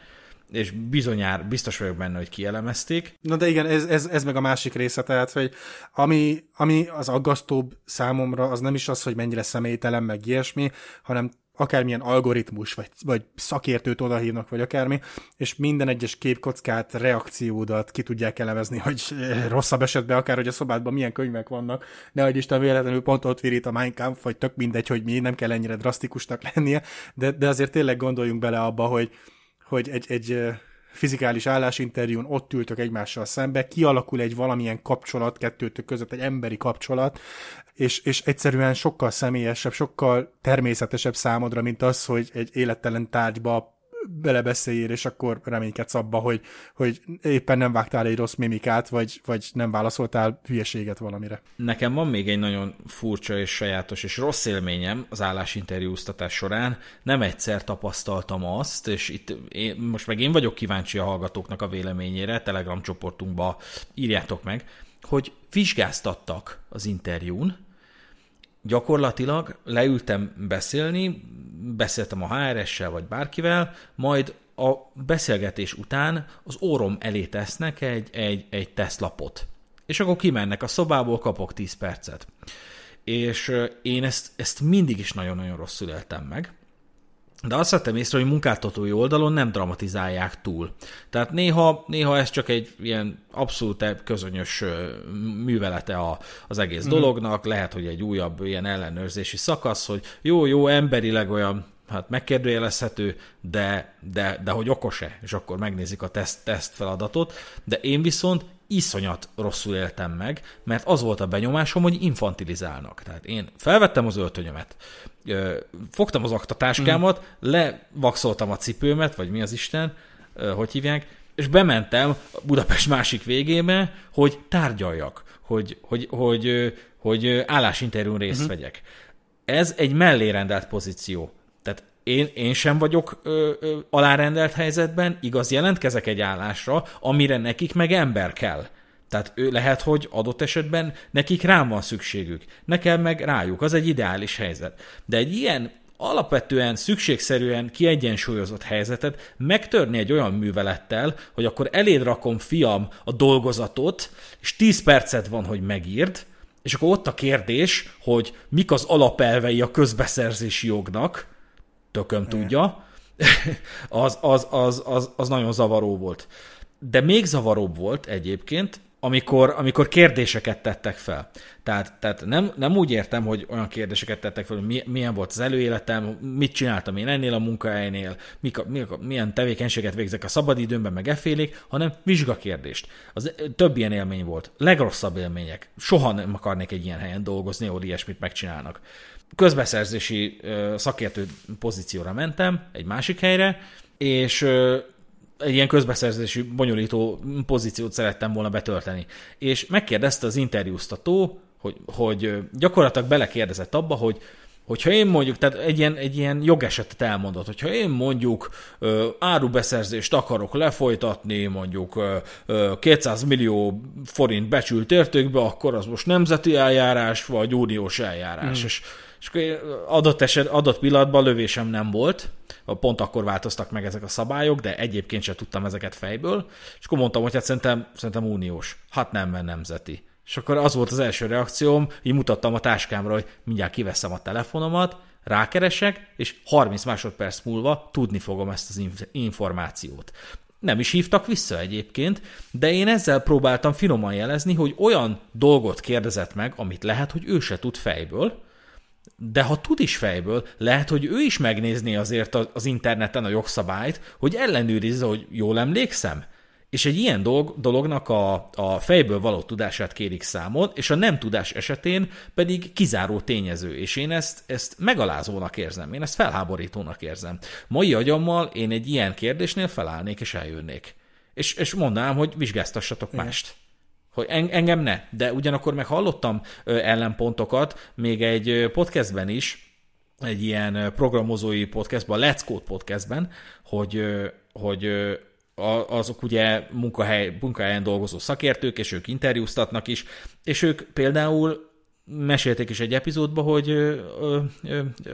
S2: és bizonyár, biztos vagyok benne, hogy kielemezték. Na de igen, ez, ez, ez meg a másik része, tehát, hogy ami, ami az aggasztóbb számomra, az nem is az, hogy mennyire személytelen, meg ilyesmi, hanem akármilyen algoritmus, vagy, vagy szakértőt odahívnak, vagy akármi, és minden egyes képkockát, reakciódat ki tudják elemezni, hogy rosszabb esetben akár, hogy a szobádban milyen könyvek vannak, ne hogy Isten véletlenül pont ott virít a Mein Kampf, vagy tök mindegy, hogy mi, nem kell ennyire drasztikusnak lennie, de, de azért tényleg gondoljunk bele abba, hogy, hogy egy, egy fizikális állásinterjún ott ültök egymással szembe, kialakul egy valamilyen kapcsolat kettőtök között, egy emberi kapcsolat, és, és egyszerűen sokkal személyesebb, sokkal természetesebb számodra, mint az, hogy egy élettelen tárgyba belebeszéljél, és akkor reménykedsz abba, hogy, hogy éppen nem vágtál egy rossz mimikát, vagy, vagy nem válaszoltál hülyeséget valamire.
S1: Nekem van még egy nagyon furcsa és sajátos és rossz élményem az állásinterjúztatás során. Nem egyszer tapasztaltam azt, és itt én, most meg én vagyok kíváncsi a hallgatóknak a véleményére, Telegram csoportunkba írjátok meg, hogy vizsgáztattak az interjún, gyakorlatilag leültem beszélni, beszéltem a HRS-sel vagy bárkivel, majd a beszélgetés után az órom elé tesznek egy, egy, egy tesztlapot. És akkor kimennek a szobából, kapok 10 percet. És én ezt, ezt mindig is nagyon-nagyon rosszul éltem meg de azt vettem észre, hogy munkáltatói oldalon nem dramatizálják túl. Tehát néha, néha ez csak egy ilyen abszolút e- közönös művelete a, az egész mm. dolognak, lehet, hogy egy újabb ilyen ellenőrzési szakasz, hogy jó, jó, emberileg olyan hát megkérdőjelezhető, de, de, de hogy okos-e, és akkor megnézik a teszt, teszt feladatot, de én viszont iszonyat rosszul éltem meg, mert az volt a benyomásom, hogy infantilizálnak. Tehát én felvettem az öltönyömet, fogtam az aktatáskámat, mm. levaxoltam a cipőmet, vagy mi az Isten, hogy hívják, és bementem Budapest másik végébe, hogy tárgyaljak, hogy, hogy, hogy, hogy állásinterjún részt mm-hmm. vegyek. Ez egy mellérendelt pozíció. Tehát én, én sem vagyok ö, ö, alárendelt helyzetben, igaz, jelentkezek egy állásra, amire nekik meg ember kell. Tehát ő lehet, hogy adott esetben nekik rám van szükségük, nekem meg rájuk, az egy ideális helyzet. De egy ilyen alapvetően szükségszerűen kiegyensúlyozott helyzetet megtörni egy olyan művelettel, hogy akkor eléd rakom, fiam, a dolgozatot, és 10 percet van, hogy megírd, és akkor ott a kérdés, hogy mik az alapelvei a közbeszerzési jognak, tököm tudja, az, az, az, az, az nagyon zavaró volt. De még zavaróbb volt egyébként, amikor, amikor kérdéseket tettek fel. Tehát, tehát nem, nem úgy értem, hogy olyan kérdéseket tettek fel, hogy mi, milyen volt az előéletem, mit csináltam én ennél a munkahelynél, mik a, mik a, milyen tevékenységet végzek a szabadidőmben, meg efélék, hanem vizsgakérdést. Az több ilyen élmény volt. Legrosszabb élmények. Soha nem akarnék egy ilyen helyen dolgozni, ahol ilyesmit megcsinálnak. Közbeszerzési ö, szakértő pozícióra mentem egy másik helyre, és egy ilyen közbeszerzési bonyolító pozíciót szerettem volna betölteni. És megkérdezte az interjúztató, hogy, hogy gyakorlatilag belekérdezett abba, hogy hogyha én mondjuk, tehát egy ilyen, egy ilyen jogesetet elmondott, hogyha én mondjuk ö, árubeszerzést akarok lefolytatni, mondjuk ö, ö, 200 millió forint becsült értékbe, akkor az most nemzeti eljárás, vagy uniós eljárás. Mm. És és akkor adott, eset, adott pillanatban lövésem nem volt, pont akkor változtak meg ezek a szabályok, de egyébként sem tudtam ezeket fejből, és akkor mondtam, hogy hát szerintem, szerintem uniós, hát nem, mert nemzeti. És akkor az volt az első reakcióm, így mutattam a táskámra, hogy mindjárt kiveszem a telefonomat, rákeresek, és 30 másodperc múlva tudni fogom ezt az információt. Nem is hívtak vissza egyébként, de én ezzel próbáltam finoman jelezni, hogy olyan dolgot kérdezett meg, amit lehet, hogy ő se tud fejből, de ha tud is fejből, lehet, hogy ő is megnézné azért az interneten a jogszabályt, hogy ellenőrizze, hogy jól emlékszem. És egy ilyen dolog, dolognak a, a fejből való tudását kérik számon, és a nem tudás esetén pedig kizáró tényező, és én ezt, ezt megalázónak érzem, én ezt felháborítónak érzem. Mai agyammal én egy ilyen kérdésnél felállnék és eljönnék. És, és mondanám, hogy vizsgáztassatok Igen. mást hogy engem ne, de ugyanakkor meg hallottam ellenpontokat, még egy podcastben is, egy ilyen programozói podcastban, a Let's Code podcastben, hogy, hogy azok ugye munkahely, munkahelyen dolgozó szakértők, és ők interjúztatnak is, és ők például mesélték is egy epizódba, hogy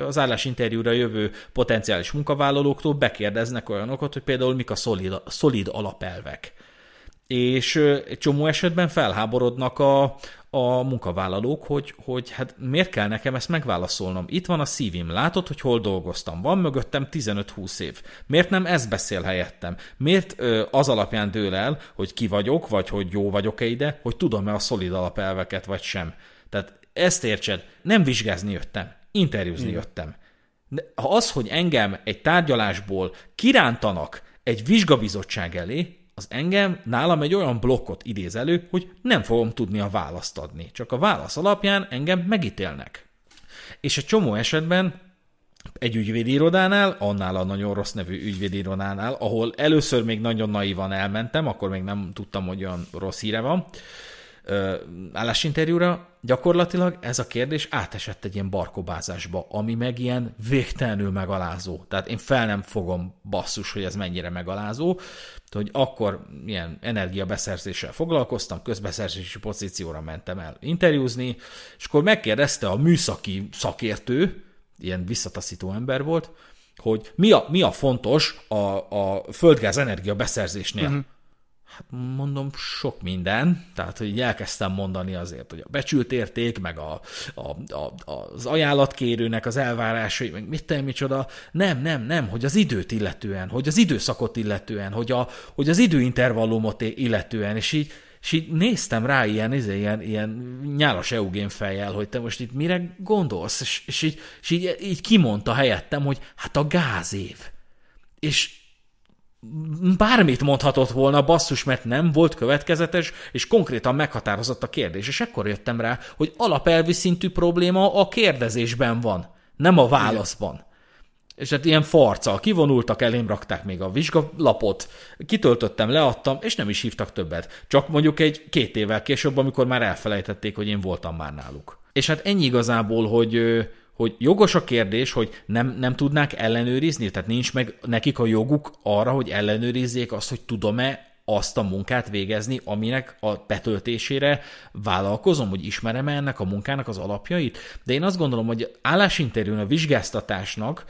S1: az állásinterjúra jövő potenciális munkavállalóktól bekérdeznek olyanokat, hogy például mik a szolid, szolid alapelvek és egy csomó esetben felháborodnak a, a munkavállalók, hogy, hogy hát miért kell nekem ezt megválaszolnom? Itt van a szívim, látod, hogy hol dolgoztam, van mögöttem 15-20 év. Miért nem ez beszél helyettem? Miért ö, az alapján dől el, hogy ki vagyok, vagy hogy jó vagyok-e ide, hogy tudom-e a szolid alapelveket, vagy sem? Tehát ezt értsed, nem vizsgázni jöttem, interjúzni mm. jöttem. De az, hogy engem egy tárgyalásból kirántanak egy vizsgabizottság elé, az engem nálam egy olyan blokkot idéz elő, hogy nem fogom tudni a választ adni. Csak a válasz alapján engem megítélnek. És egy csomó esetben egy ügyvédirodánál, annál a nagyon rossz nevű ügyvédirodánál, ahol először még nagyon naivan elmentem, akkor még nem tudtam, hogy olyan rossz híre van, állásinterjúra, gyakorlatilag ez a kérdés átesett egy ilyen barkobázásba, ami meg ilyen végtelenül megalázó. Tehát én fel nem fogom basszus, hogy ez mennyire megalázó, hogy akkor ilyen energiabeszerzéssel foglalkoztam, közbeszerzési pozícióra mentem el interjúzni, és akkor megkérdezte a műszaki szakértő, ilyen visszataszító ember volt, hogy mi a, mi a fontos a, a földgáz energia Uh-huh. Mhm. Hát mondom, sok minden. Tehát, hogy így elkezdtem mondani azért, hogy a becsült érték, meg a, a, a, az ajánlatkérőnek az elvárásai, meg mit te, micsoda. Nem, nem, nem, hogy az időt illetően, hogy az időszakot illetően, hogy, a, hogy az időintervallumot illetően, és így, és így néztem rá ilyen, izé, ilyen, ilyen nyálas eugén fejjel, hogy te most itt mire gondolsz, és, és, így, és így, így kimondta helyettem, hogy hát a gázév. És, bármit mondhatott volna basszus, mert nem volt következetes, és konkrétan meghatározott a kérdés. És ekkor jöttem rá, hogy alapelvi szintű probléma a kérdezésben van, nem a válaszban. Igen. És hát ilyen farca, kivonultak, elém rakták még a vizsgalapot, kitöltöttem, leadtam, és nem is hívtak többet. Csak mondjuk egy két évvel később, amikor már elfelejtették, hogy én voltam már náluk. És hát ennyi igazából, hogy hogy jogos a kérdés, hogy nem, nem tudnák ellenőrizni, tehát nincs meg nekik a joguk arra, hogy ellenőrizzék azt, hogy tudom-e azt a munkát végezni, aminek a betöltésére vállalkozom, hogy ismerem -e ennek a munkának az alapjait. De én azt gondolom, hogy állásinterjún a vizsgáztatásnak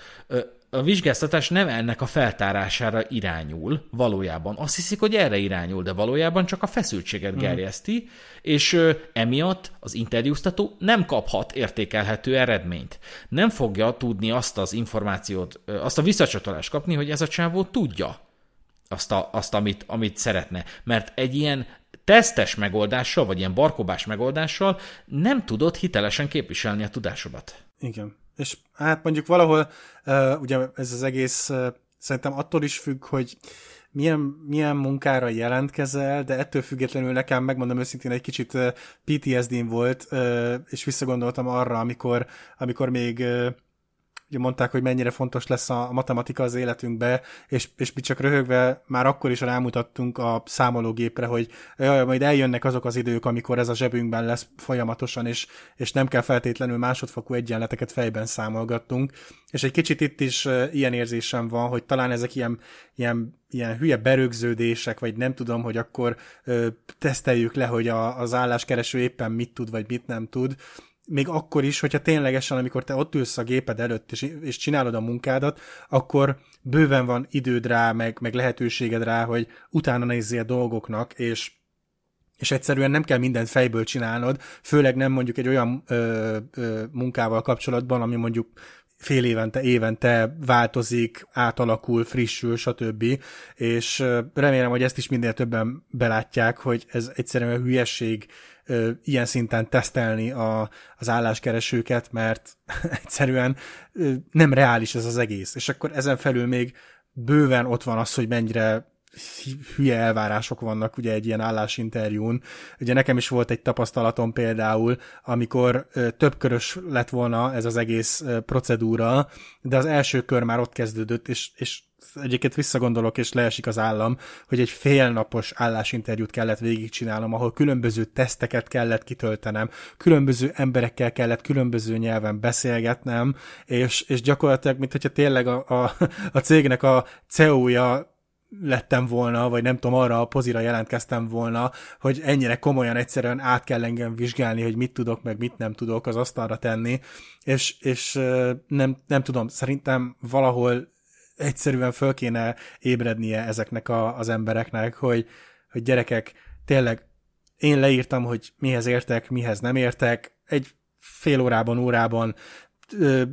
S1: a vizsgáztatás nem ennek a feltárására irányul valójában. Azt hiszik, hogy erre irányul, de valójában csak a feszültséget hmm. gerjeszti, mm. és ö, emiatt az interjúztató nem kaphat értékelhető eredményt. Nem fogja tudni azt az információt, ö, azt a visszacsatolást kapni, hogy ez a csávó tudja azt, a, azt amit, amit szeretne. Mert egy ilyen tesztes megoldással, vagy ilyen barkobás megoldással nem tudod hitelesen képviselni a tudásodat.
S2: Igen és hát mondjuk valahol, uh, ugye ez az egész uh, szerintem attól is függ, hogy milyen, milyen munkára jelentkezel, de ettől függetlenül nekem, megmondom őszintén, egy kicsit PTSD-n volt, és visszagondoltam arra, amikor, amikor még ugye mondták, hogy mennyire fontos lesz a matematika az életünkbe, és, és mi csak röhögve már akkor is rámutattunk a számológépre, hogy jaj, majd eljönnek azok az idők, amikor ez a zsebünkben lesz folyamatosan, és, és nem kell feltétlenül másodfokú egyenleteket fejben számolgattunk. És egy kicsit itt is ilyen érzésem van, hogy talán ezek ilyen, ilyen, ilyen hülye berögződések, vagy nem tudom, hogy akkor ö, teszteljük le, hogy a, az álláskereső éppen mit tud, vagy mit nem tud, még akkor is, hogyha ténylegesen, amikor te ott ülsz a géped előtt, és, és csinálod a munkádat, akkor bőven van időd rá, meg, meg lehetőséged rá, hogy utána nézzél dolgoknak, és és egyszerűen nem kell mindent fejből csinálnod, főleg nem mondjuk egy olyan ö, ö, munkával kapcsolatban, ami mondjuk fél évente, évente változik, átalakul, frissül, stb. És remélem, hogy ezt is minél többen belátják, hogy ez egyszerűen a hülyeség ilyen szinten tesztelni a, az álláskeresőket, mert egyszerűen nem reális ez az egész. És akkor ezen felül még bőven ott van az, hogy mennyire hülye elvárások vannak ugye egy ilyen állásinterjún. Ugye nekem is volt egy tapasztalatom például, amikor többkörös lett volna ez az egész procedúra, de az első kör már ott kezdődött, és, és egyébként visszagondolok, és leesik az állam, hogy egy félnapos állásinterjút kellett végigcsinálnom, ahol különböző teszteket kellett kitöltenem, különböző emberekkel kellett különböző nyelven beszélgetnem, és, és gyakorlatilag, mint hogyha tényleg a, a, a cégnek a CEO-ja lettem volna, vagy nem tudom, arra a pozira jelentkeztem volna, hogy ennyire komolyan egyszerűen át kell engem vizsgálni, hogy mit tudok, meg mit nem tudok az asztalra tenni, és, és nem, nem tudom, szerintem valahol egyszerűen föl kéne ébrednie ezeknek a, az embereknek, hogy, hogy gyerekek, tényleg én leírtam, hogy mihez értek, mihez nem értek, egy fél órában, órában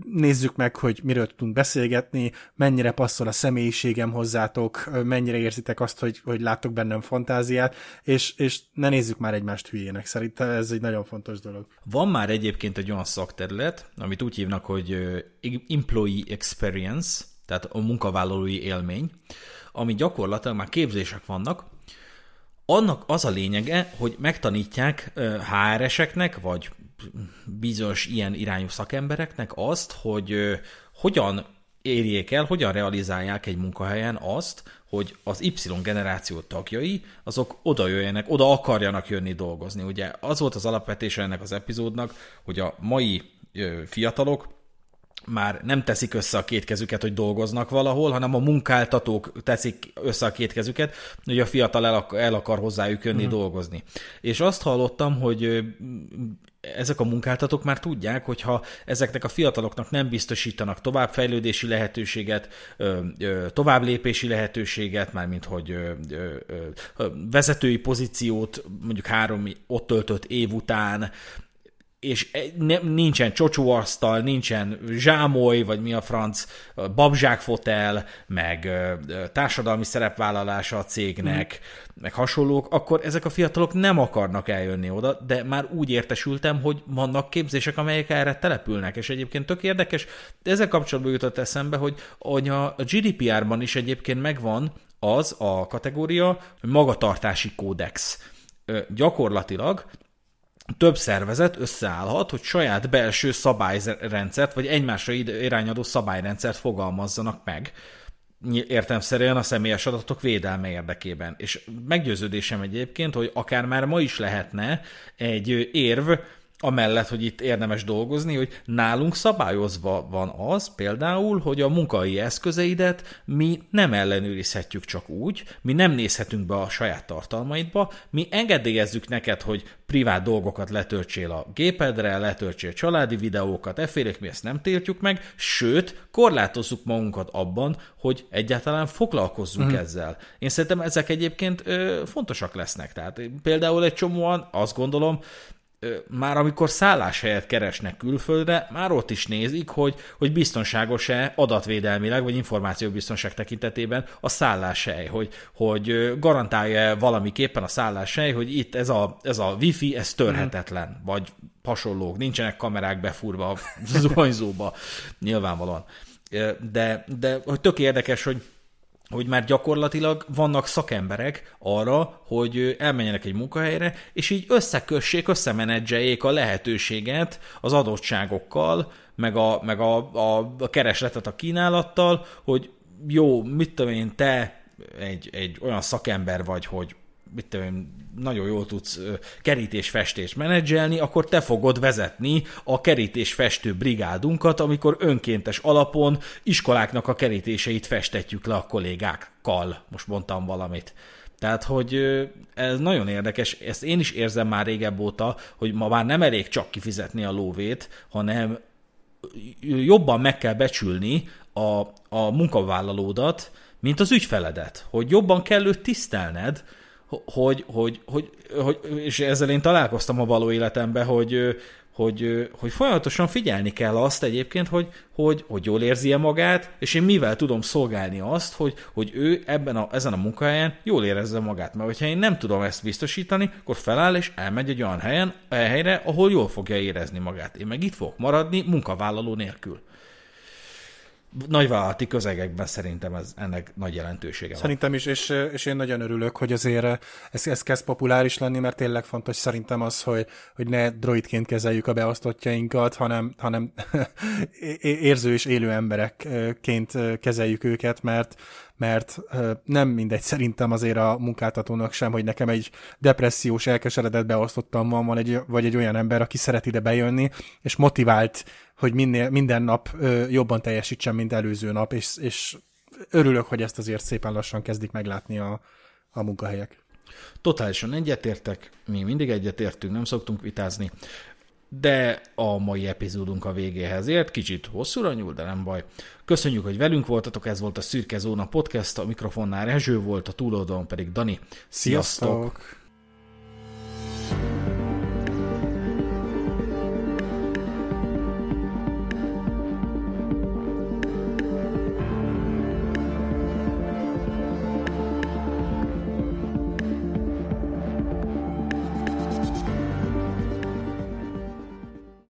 S2: nézzük meg, hogy miről tudunk beszélgetni, mennyire passzol a személyiségem hozzátok, mennyire érzitek azt, hogy, hogy láttok bennem fantáziát, és, és ne nézzük már egymást hülyének, szerintem ez egy nagyon fontos dolog.
S1: Van már egyébként egy olyan szakterület, amit úgy hívnak, hogy employee experience, tehát a munkavállalói élmény, ami gyakorlatilag már képzések vannak, annak az a lényege, hogy megtanítják HR-eseknek, vagy bizonyos ilyen irányú szakembereknek azt, hogy hogyan érjék el, hogyan realizálják egy munkahelyen azt, hogy az Y generáció tagjai, azok oda jöjjenek, oda akarjanak jönni dolgozni. Ugye az volt az alapvetése ennek az epizódnak, hogy a mai fiatalok már nem teszik össze a két kezüket, hogy dolgoznak valahol, hanem a munkáltatók teszik össze a két kezüket, hogy a fiatal el, akar, el akar hozzájuk jönni uh-huh. dolgozni. És azt hallottam, hogy ezek a munkáltatók már tudják, hogy ha ezeknek a fiataloknak nem biztosítanak továbbfejlődési lehetőséget, továbblépési lehetőséget, mármint hogy vezetői pozíciót mondjuk három ott töltött év után, és e, nincsen csocsóasztal, nincsen zsámoly, vagy mi a franc, babzsákfotel, meg társadalmi szerepvállalása a cégnek, mm. meg hasonlók, akkor ezek a fiatalok nem akarnak eljönni oda, de már úgy értesültem, hogy vannak képzések, amelyek erre települnek, és egyébként tök érdekes, de ezzel kapcsolatban jutott eszembe, hogy, hogy a GDPR-ban is egyébként megvan az a kategória, hogy magatartási kódex. Gyakorlatilag több szervezet összeállhat, hogy saját belső szabályrendszert, vagy egymásra irányadó szabályrendszert fogalmazzanak meg értelmszerűen a személyes adatok védelme érdekében. És meggyőződésem egyébként, hogy akár már ma is lehetne egy érv amellett, hogy itt érdemes dolgozni, hogy nálunk szabályozva van az például, hogy a munkai eszközeidet mi nem ellenőrizhetjük csak úgy, mi nem nézhetünk be a saját tartalmaidba, mi engedélyezzük neked, hogy privát dolgokat letöltsél a gépedre, letöltsél családi videókat, efélek mi ezt nem tiltjuk meg, sőt, korlátozzuk magunkat abban, hogy egyáltalán foglalkozzunk mm. ezzel. Én szerintem ezek egyébként ö, fontosak lesznek. Tehát például egy csomóan azt gondolom, már amikor szálláshelyet keresnek külföldre, már ott is nézik, hogy, hogy biztonságos-e adatvédelmileg, vagy információbiztonság tekintetében a szálláshely, hogy, hogy garantálja-e valamiképpen a szálláshely, hogy itt ez a, ez a wifi, ez törhetetlen, mm. vagy hasonlók, nincsenek kamerák befúrva a zuhanyzóba, nyilvánvalóan. De, de hogy tök érdekes, hogy hogy már gyakorlatilag vannak szakemberek arra, hogy elmenjenek egy munkahelyre, és így összekössék, összemenedzseljék a lehetőséget az adottságokkal, meg a, meg a, a, a keresletet a kínálattal, hogy jó, mit tudom én, te egy, egy olyan szakember vagy, hogy mit tudom, nagyon jól tudsz kerítésfestést menedzselni, akkor te fogod vezetni a kerítésfestő brigádunkat, amikor önkéntes alapon iskoláknak a kerítéseit festetjük le a kollégákkal. Most mondtam valamit. Tehát, hogy ez nagyon érdekes, ezt én is érzem már régebb óta, hogy ma már nem elég csak kifizetni a lóvét, hanem jobban meg kell becsülni a, a munkavállalódat, mint az ügyfeledet, hogy jobban kell őt tisztelned, hogy, hogy, hogy, hogy, és ezzel én találkoztam a való életemben, hogy, hogy, hogy folyamatosan figyelni kell azt egyébként, hogy, hogy, hogy jól érzi-e magát, és én mivel tudom szolgálni azt, hogy, hogy ő ebben a, ezen a munkahelyen jól érezze magát. Mert hogyha én nem tudom ezt biztosítani, akkor feláll és elmegy egy olyan helyen, helyre, ahol jól fogja érezni magát. Én meg itt fogok maradni munkavállaló nélkül nagyvállalati közegekben szerintem ez, ennek nagy jelentősége van.
S2: Szerintem is, és, és én nagyon örülök, hogy azért ez, ez kezd populáris lenni, mert tényleg fontos szerintem az, hogy, hogy ne droidként kezeljük a beosztottjainkat, hanem, hanem érző és élő emberekként kezeljük őket, mert mert nem mindegy szerintem azért a munkáltatónak sem, hogy nekem egy depressziós, elkeseredett beosztottam van, van egy, vagy egy olyan ember, aki szeret ide bejönni, és motivált, hogy minél, minden nap jobban teljesítsen, mint előző nap, és, és örülök, hogy ezt azért szépen lassan kezdik meglátni a, a munkahelyek. Totálisan egyetértek, mi mindig egyetértünk, nem szoktunk vitázni
S1: de a mai epizódunk a végéhez ért, kicsit hosszúra nyúl, de nem baj. Köszönjük, hogy velünk voltatok, ez volt a Szürke Zóna Podcast, a mikrofonnál Rezső volt, a túloldalon pedig Dani. Sziasztok! Sziasztok.